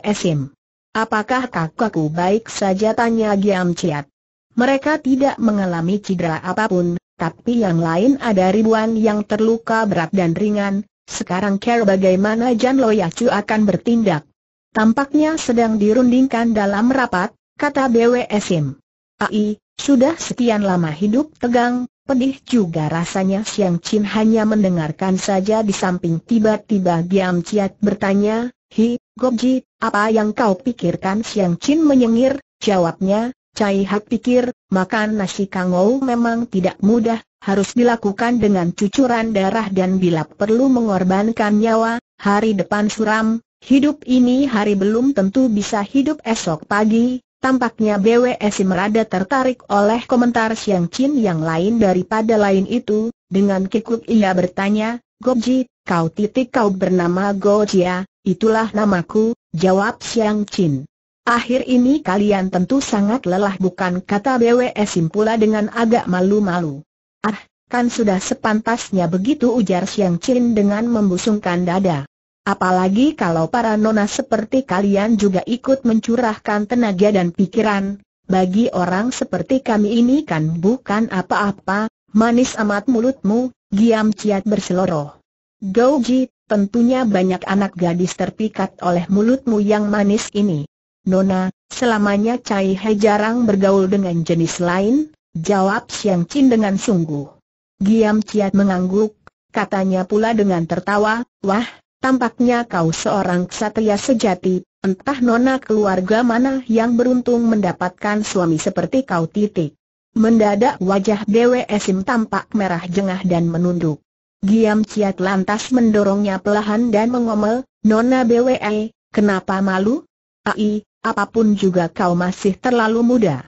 Apakah kakakku baik saja tanya Giam Ciat. Mereka tidak mengalami cedera apapun, tapi yang lain ada ribuan yang terluka berat dan ringan, sekarang care bagaimana Jan Lo akan bertindak. Tampaknya sedang dirundingkan dalam rapat, kata BWSM. AI, sudah sekian lama hidup tegang, pedih juga rasanya Siang Chin hanya mendengarkan saja di samping tiba-tiba Giam Ciat bertanya, Hi, Gobji, apa yang kau pikirkan Siang Chin menyengir, jawabnya, Cai Hak pikir, makan nasi kangou memang tidak mudah, harus dilakukan dengan cucuran darah dan bila perlu mengorbankan nyawa, hari depan suram, hidup ini hari belum tentu bisa hidup esok pagi, tampaknya BWS merada tertarik oleh komentar Siang Chin yang lain daripada lain itu, dengan kikuk ia bertanya, Goji, kau titik kau bernama Gojia, itulah namaku, jawab Siang Chin. Akhir ini kalian tentu sangat lelah bukan kata BWS Simpula dengan agak malu-malu. Ah, kan sudah sepantasnya begitu ujar Siang Chin dengan membusungkan dada. Apalagi kalau para nona seperti kalian juga ikut mencurahkan tenaga dan pikiran, bagi orang seperti kami ini kan bukan apa-apa, manis amat mulutmu, giam ciat berseloroh. Gouji, tentunya banyak anak gadis terpikat oleh mulutmu yang manis ini. Nona, selamanya Cai He jarang bergaul dengan jenis lain, jawab Siang Chin dengan sungguh. Giam Ciat mengangguk, katanya pula dengan tertawa, wah, tampaknya kau seorang ksatria sejati, entah nona keluarga mana yang beruntung mendapatkan suami seperti kau titik. Mendadak wajah Dewi Esim tampak merah jengah dan menunduk. Giam Ciat lantas mendorongnya pelahan dan mengomel, Nona BWE, kenapa malu? Ai, apapun juga kau masih terlalu muda.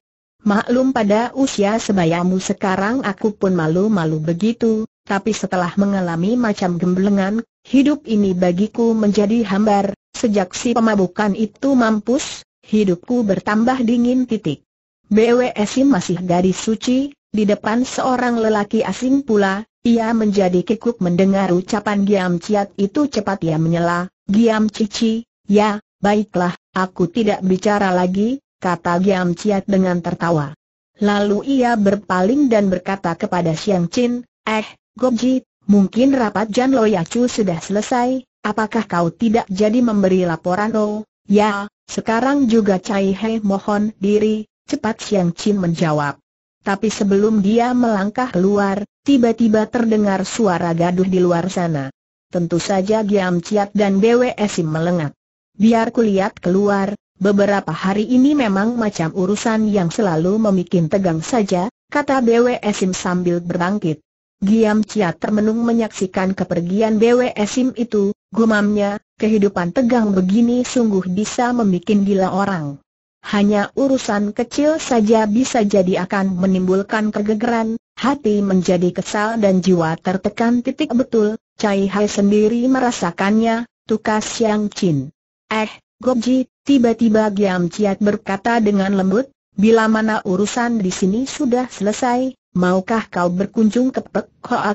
Maklum pada usia sebayamu sekarang aku pun malu-malu begitu, tapi setelah mengalami macam gemblengan, hidup ini bagiku menjadi hambar, sejak si pemabukan itu mampus, hidupku bertambah dingin titik. BWSI masih gadis suci, di depan seorang lelaki asing pula, ia menjadi kikuk mendengar ucapan Giam Ciat itu cepat ia menyela, Giam Cici, ya, Baiklah, aku tidak bicara lagi, kata Giam Ciat dengan tertawa. Lalu ia berpaling dan berkata kepada Xiang Chin, Eh, Goji, mungkin rapat Jan Loyacu sudah selesai, apakah kau tidak jadi memberi laporan lo? Oh, ya, sekarang juga Cai He mohon diri, cepat Xiang Chin menjawab. Tapi sebelum dia melangkah keluar, tiba-tiba terdengar suara gaduh di luar sana. Tentu saja Giam Ciat dan Bwe melengat. Biar kulihat keluar, beberapa hari ini memang macam urusan yang selalu memikin tegang saja, kata BW esim sambil berbangkit. Giam Chia termenung menyaksikan kepergian BW esim itu, gumamnya, kehidupan tegang begini sungguh bisa memikin gila orang. Hanya urusan kecil saja bisa jadi akan menimbulkan kegegeran, hati menjadi kesal dan jiwa tertekan titik betul, Cai Hai sendiri merasakannya, tukas Yang Chin. Eh, Gobji, tiba-tiba Giam Ciat berkata dengan lembut, bila mana urusan di sini sudah selesai, maukah kau berkunjung ke Pek Hoa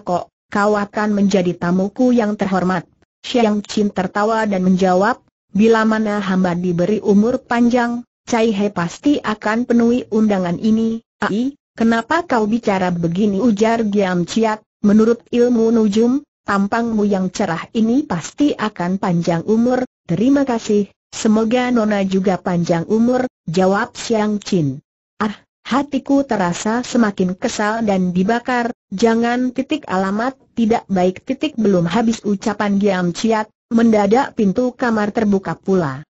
Kau akan menjadi tamuku yang terhormat. Siang Chin tertawa dan menjawab, bila mana hamba diberi umur panjang, Cai He pasti akan penuhi undangan ini. Ai, kenapa kau bicara begini ujar Giam Ciat, menurut ilmu Nujum, tampangmu yang cerah ini pasti akan panjang umur, terima kasih, semoga Nona juga panjang umur, jawab Siang Chin. Ah, hatiku terasa semakin kesal dan dibakar, jangan titik alamat, tidak baik titik belum habis ucapan Giam Ciat, mendadak pintu kamar terbuka pula.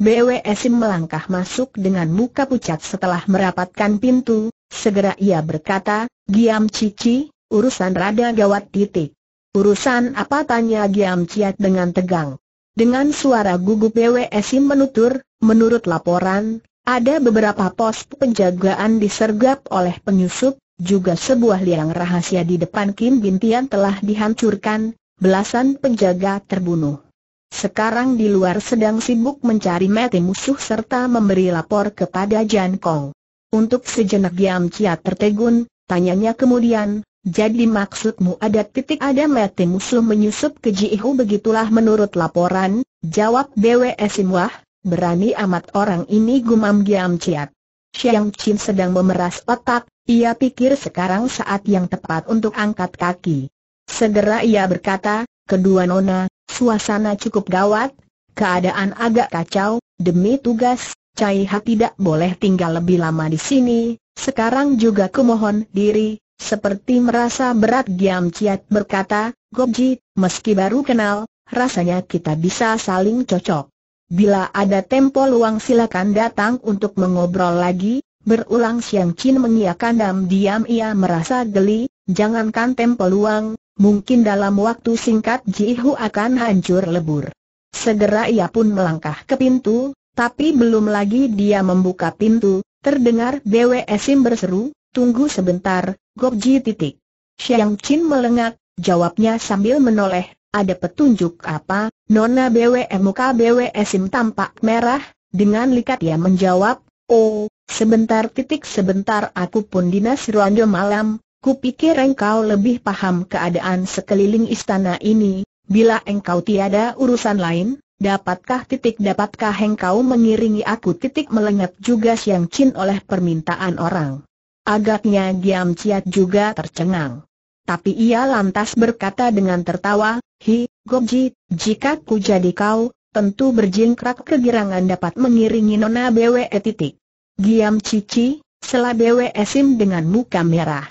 BWSim melangkah masuk dengan muka pucat setelah merapatkan pintu, segera ia berkata, Giam Cici, urusan rada gawat titik. Urusan apa tanya Giam Ciat dengan tegang. Dengan suara gugup Esim menutur, menurut laporan, ada beberapa pos penjagaan disergap oleh penyusup, juga sebuah liang rahasia di depan Kim Bintian telah dihancurkan, belasan penjaga terbunuh. Sekarang di luar sedang sibuk mencari mati musuh serta memberi lapor kepada Jan Kong. Untuk sejenak Giam Ciat tertegun, tanyanya kemudian, jadi maksudmu ada titik ada mati musuh menyusup ke Jihu begitulah menurut laporan, jawab BWS Simwah, berani amat orang ini gumam Giam Ciat. Siang Chin sedang memeras otak, ia pikir sekarang saat yang tepat untuk angkat kaki. Segera ia berkata, kedua nona, suasana cukup gawat, keadaan agak kacau, demi tugas, Cai Ha tidak boleh tinggal lebih lama di sini, sekarang juga kumohon diri, seperti merasa berat Giam Ciat berkata, Gobji, meski baru kenal, rasanya kita bisa saling cocok. Bila ada tempo luang silakan datang untuk mengobrol lagi, berulang Siang Chin mengiakan diam-diam ia merasa geli, jangankan tempo luang, mungkin dalam waktu singkat Ji Jihu akan hancur lebur. Segera ia pun melangkah ke pintu, tapi belum lagi dia membuka pintu, terdengar Bwe Sim berseru, Tunggu sebentar, Gobji titik. Xiang Chin melengak, jawabnya sambil menoleh, ada petunjuk apa, Nona BWM muka BWSim tampak merah, dengan likat ia menjawab, oh, sebentar titik sebentar aku pun dinas ruanda malam, kupikir engkau lebih paham keadaan sekeliling istana ini, bila engkau tiada urusan lain, Dapatkah titik dapatkah engkau mengiringi aku titik melengat juga Siang Chin oleh permintaan orang. Agaknya Giam Ciat juga tercengang. Tapi ia lantas berkata dengan tertawa, Hi, Gobji, jika ku jadi kau, tentu berjingkrak kegirangan dapat mengiringi Nona BWE titik. Giam Cici, selah BWE Sim dengan muka merah.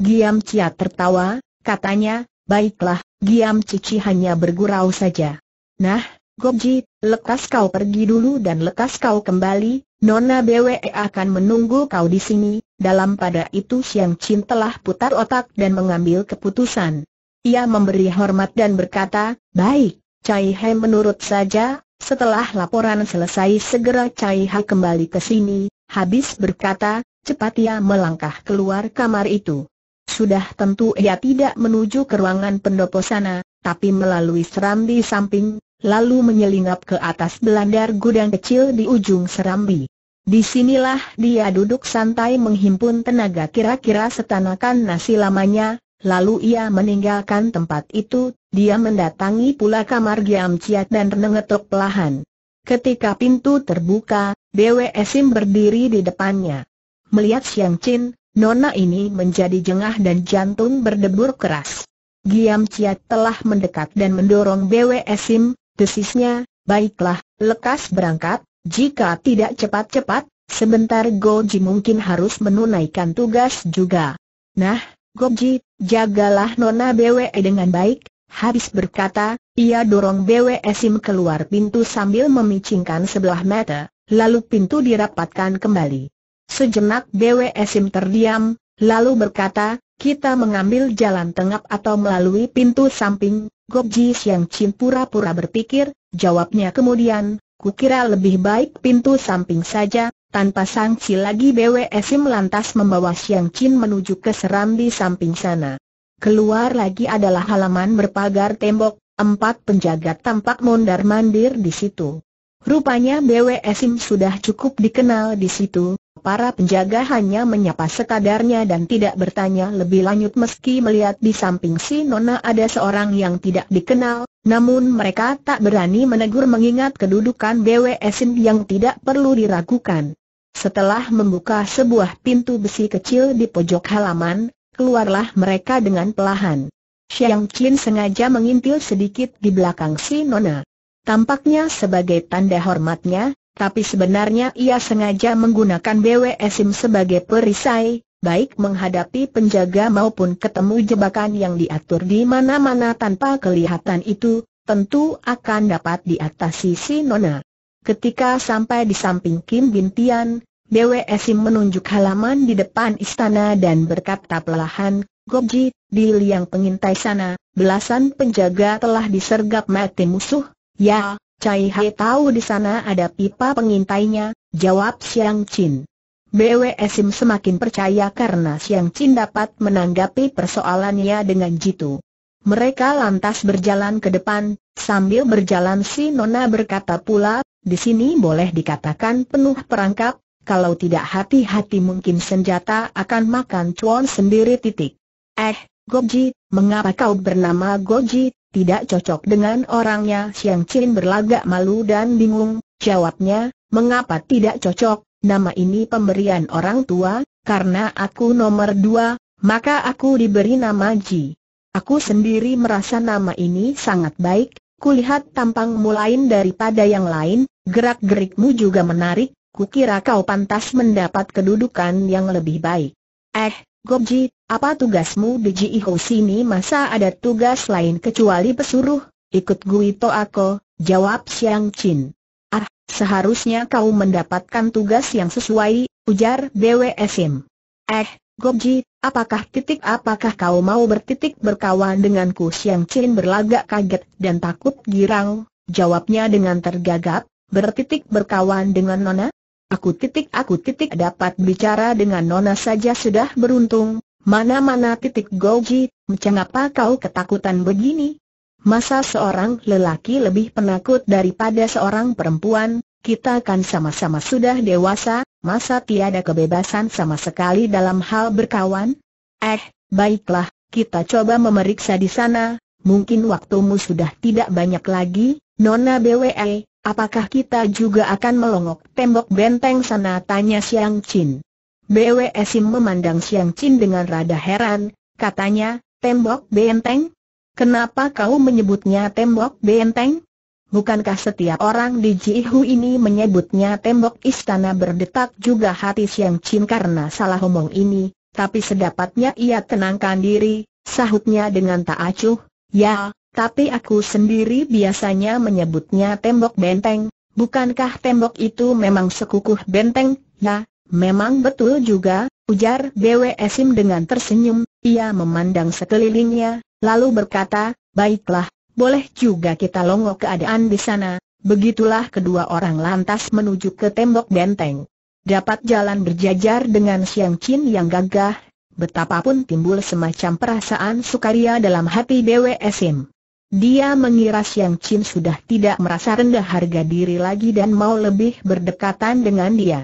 Giam Ciat tertawa, katanya, baiklah, Giam Cici hanya bergurau saja. Nah, Gobji, lekas kau pergi dulu dan lekas kau kembali, Nona BWE akan menunggu kau di sini, dalam pada itu Siang Chin telah putar otak dan mengambil keputusan. Ia memberi hormat dan berkata, baik, Cai He menurut saja, setelah laporan selesai segera Cai He kembali ke sini, habis berkata, cepat ia melangkah keluar kamar itu. Sudah tentu ia tidak menuju ke ruangan pendopo sana, tapi melalui serambi samping, lalu menyelinap ke atas belandar gudang kecil di ujung serambi. Disinilah dia duduk santai menghimpun tenaga kira-kira setanakan nasi lamanya, lalu ia meninggalkan tempat itu, dia mendatangi pula kamar Giam Ciat dan mengetuk pelahan. Ketika pintu terbuka, Dewe Esim berdiri di depannya. Melihat Siang Chin, Nona ini menjadi jengah dan jantung berdebur keras. Giam Ciat telah mendekat dan mendorong Bwe Sim, desisnya, baiklah, lekas berangkat, jika tidak cepat-cepat, sebentar Goji mungkin harus menunaikan tugas juga. Nah, Goji, jagalah Nona BWE dengan baik, habis berkata, ia dorong BWE Sim keluar pintu sambil memicingkan sebelah mata, lalu pintu dirapatkan kembali. Sejenak BWE Sim terdiam, lalu berkata, kita mengambil jalan tengah atau melalui pintu samping, Gobji Siang Chin pura-pura berpikir, jawabnya kemudian, kukira lebih baik pintu samping saja, tanpa sangsi lagi BWSM lantas membawa Siang Chin menuju ke serambi samping sana. Keluar lagi adalah halaman berpagar tembok, empat penjaga tampak mondar-mandir di situ. Rupanya BWSM sudah cukup dikenal di situ, Para penjaga hanya menyapa sekadarnya dan tidak bertanya lebih lanjut meski melihat di samping si Nona ada seorang yang tidak dikenal, namun mereka tak berani menegur mengingat kedudukan Esin yang tidak perlu diragukan. Setelah membuka sebuah pintu besi kecil di pojok halaman, keluarlah mereka dengan pelahan. Xiang Qin sengaja mengintil sedikit di belakang si Nona. Tampaknya sebagai tanda hormatnya, tapi sebenarnya ia sengaja menggunakan BWSIM sebagai perisai, baik menghadapi penjaga maupun ketemu jebakan yang diatur di mana-mana tanpa kelihatan itu, tentu akan dapat diatasi si Nona. Ketika sampai di samping Kim Bintian, BWSIM menunjuk halaman di depan istana dan berkata perlahan, Gobji, di liang pengintai sana, belasan penjaga telah disergap mati musuh, ya, Cai Hai tahu di sana ada pipa pengintainya, jawab Siang Chin. Bwe Sim semakin percaya karena Siang Chin dapat menanggapi persoalannya dengan jitu. Mereka lantas berjalan ke depan, sambil berjalan si Nona berkata pula, di sini boleh dikatakan penuh perangkap, kalau tidak hati-hati mungkin senjata akan makan cuan sendiri titik. Eh, Goji, mengapa kau bernama Goji, tidak cocok dengan orangnya Siang Chin berlagak malu dan bingung, jawabnya, mengapa tidak cocok, nama ini pemberian orang tua, karena aku nomor dua, maka aku diberi nama Ji. Aku sendiri merasa nama ini sangat baik, kulihat tampangmu lain daripada yang lain, gerak-gerikmu juga menarik, kukira kau pantas mendapat kedudukan yang lebih baik. Eh, Gobji, apa tugasmu di Jiho sini masa ada tugas lain kecuali pesuruh? Ikut Gui To Ako, jawab Siang Chin. Ah, seharusnya kau mendapatkan tugas yang sesuai, ujar Dewi Eh, Gobji, apakah titik apakah kau mau bertitik berkawan denganku? Siang Chin berlagak kaget dan takut girang, jawabnya dengan tergagap, bertitik berkawan dengan Nona? Aku titik aku titik dapat bicara dengan Nona saja sudah beruntung, mana-mana titik Goji, mengapa kau ketakutan begini? Masa seorang lelaki lebih penakut daripada seorang perempuan, kita kan sama-sama sudah dewasa, masa tiada kebebasan sama sekali dalam hal berkawan? Eh, baiklah, kita coba memeriksa di sana, mungkin waktumu sudah tidak banyak lagi, Nona BWE, Apakah kita juga akan melongok tembok benteng sana? Tanya Siang Chin. BW Sim memandang Siang Chin dengan rada heran, katanya, tembok benteng? Kenapa kau menyebutnya tembok benteng? Bukankah setiap orang di Jihu ini menyebutnya tembok istana berdetak juga hati Siang Chin karena salah omong ini, tapi sedapatnya ia tenangkan diri, sahutnya dengan tak acuh, ya, tapi aku sendiri biasanya menyebutnya tembok benteng, bukankah tembok itu memang sekukuh benteng? Ya, memang betul juga, ujar BW Esim dengan tersenyum, ia memandang sekelilingnya, lalu berkata, baiklah, boleh juga kita longok keadaan di sana, begitulah kedua orang lantas menuju ke tembok benteng. Dapat jalan berjajar dengan Siang Chin yang gagah, betapapun timbul semacam perasaan sukaria dalam hati BW Esim. Dia mengira Siang Chin sudah tidak merasa rendah harga diri lagi dan mau lebih berdekatan dengan dia.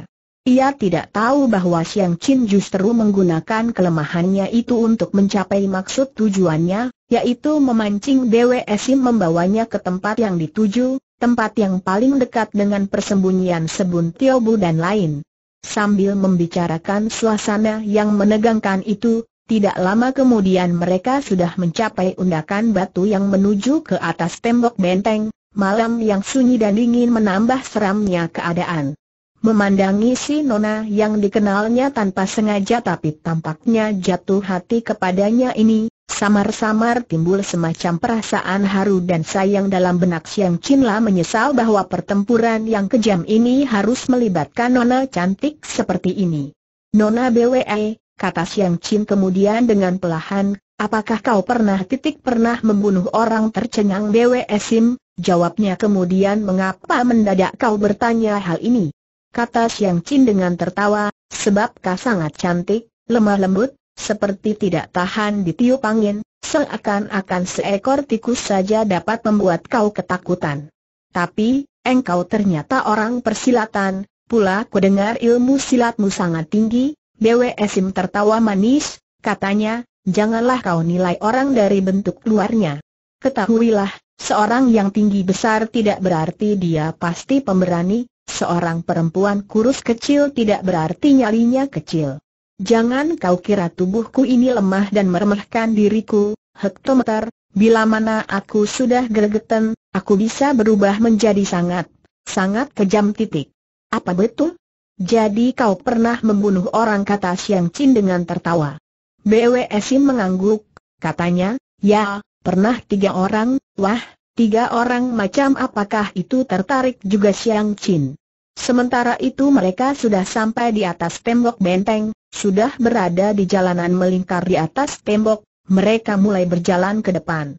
Ia tidak tahu bahwa Siang Chin justru menggunakan kelemahannya itu untuk mencapai maksud tujuannya, yaitu memancing Dewi Esim membawanya ke tempat yang dituju, tempat yang paling dekat dengan persembunyian Sebun Tiobu dan lain. Sambil membicarakan suasana yang menegangkan itu, tidak lama kemudian mereka sudah mencapai undakan batu yang menuju ke atas tembok benteng, malam yang sunyi dan dingin menambah seramnya keadaan. Memandangi si Nona yang dikenalnya tanpa sengaja tapi tampaknya jatuh hati kepadanya ini, samar-samar timbul semacam perasaan haru dan sayang dalam benak Siang Cinla menyesal bahwa pertempuran yang kejam ini harus melibatkan Nona cantik seperti ini. Nona BWE, kata Siang Chin kemudian dengan pelahan, apakah kau pernah titik pernah membunuh orang tercengang Dewa Esim?" Jawabnya kemudian mengapa mendadak kau bertanya hal ini? Kata Siang Chin dengan tertawa, sebab kau sangat cantik, lemah lembut, seperti tidak tahan ditiup angin, seakan-akan seekor tikus saja dapat membuat kau ketakutan. Tapi, engkau ternyata orang persilatan, pula kudengar ilmu silatmu sangat tinggi, BW Esim tertawa manis, katanya, janganlah kau nilai orang dari bentuk luarnya. Ketahuilah, seorang yang tinggi besar tidak berarti dia pasti pemberani, seorang perempuan kurus kecil tidak berarti nyalinya kecil. Jangan kau kira tubuhku ini lemah dan meremehkan diriku, hektometer, bila mana aku sudah gergeten, aku bisa berubah menjadi sangat, sangat kejam titik. Apa betul? Jadi kau pernah membunuh orang kata Siang Chin dengan tertawa. Bwe Sim mengangguk, katanya, ya, pernah tiga orang, wah, tiga orang macam apakah itu tertarik juga Siang Chin. Sementara itu mereka sudah sampai di atas tembok benteng, sudah berada di jalanan melingkar di atas tembok, mereka mulai berjalan ke depan.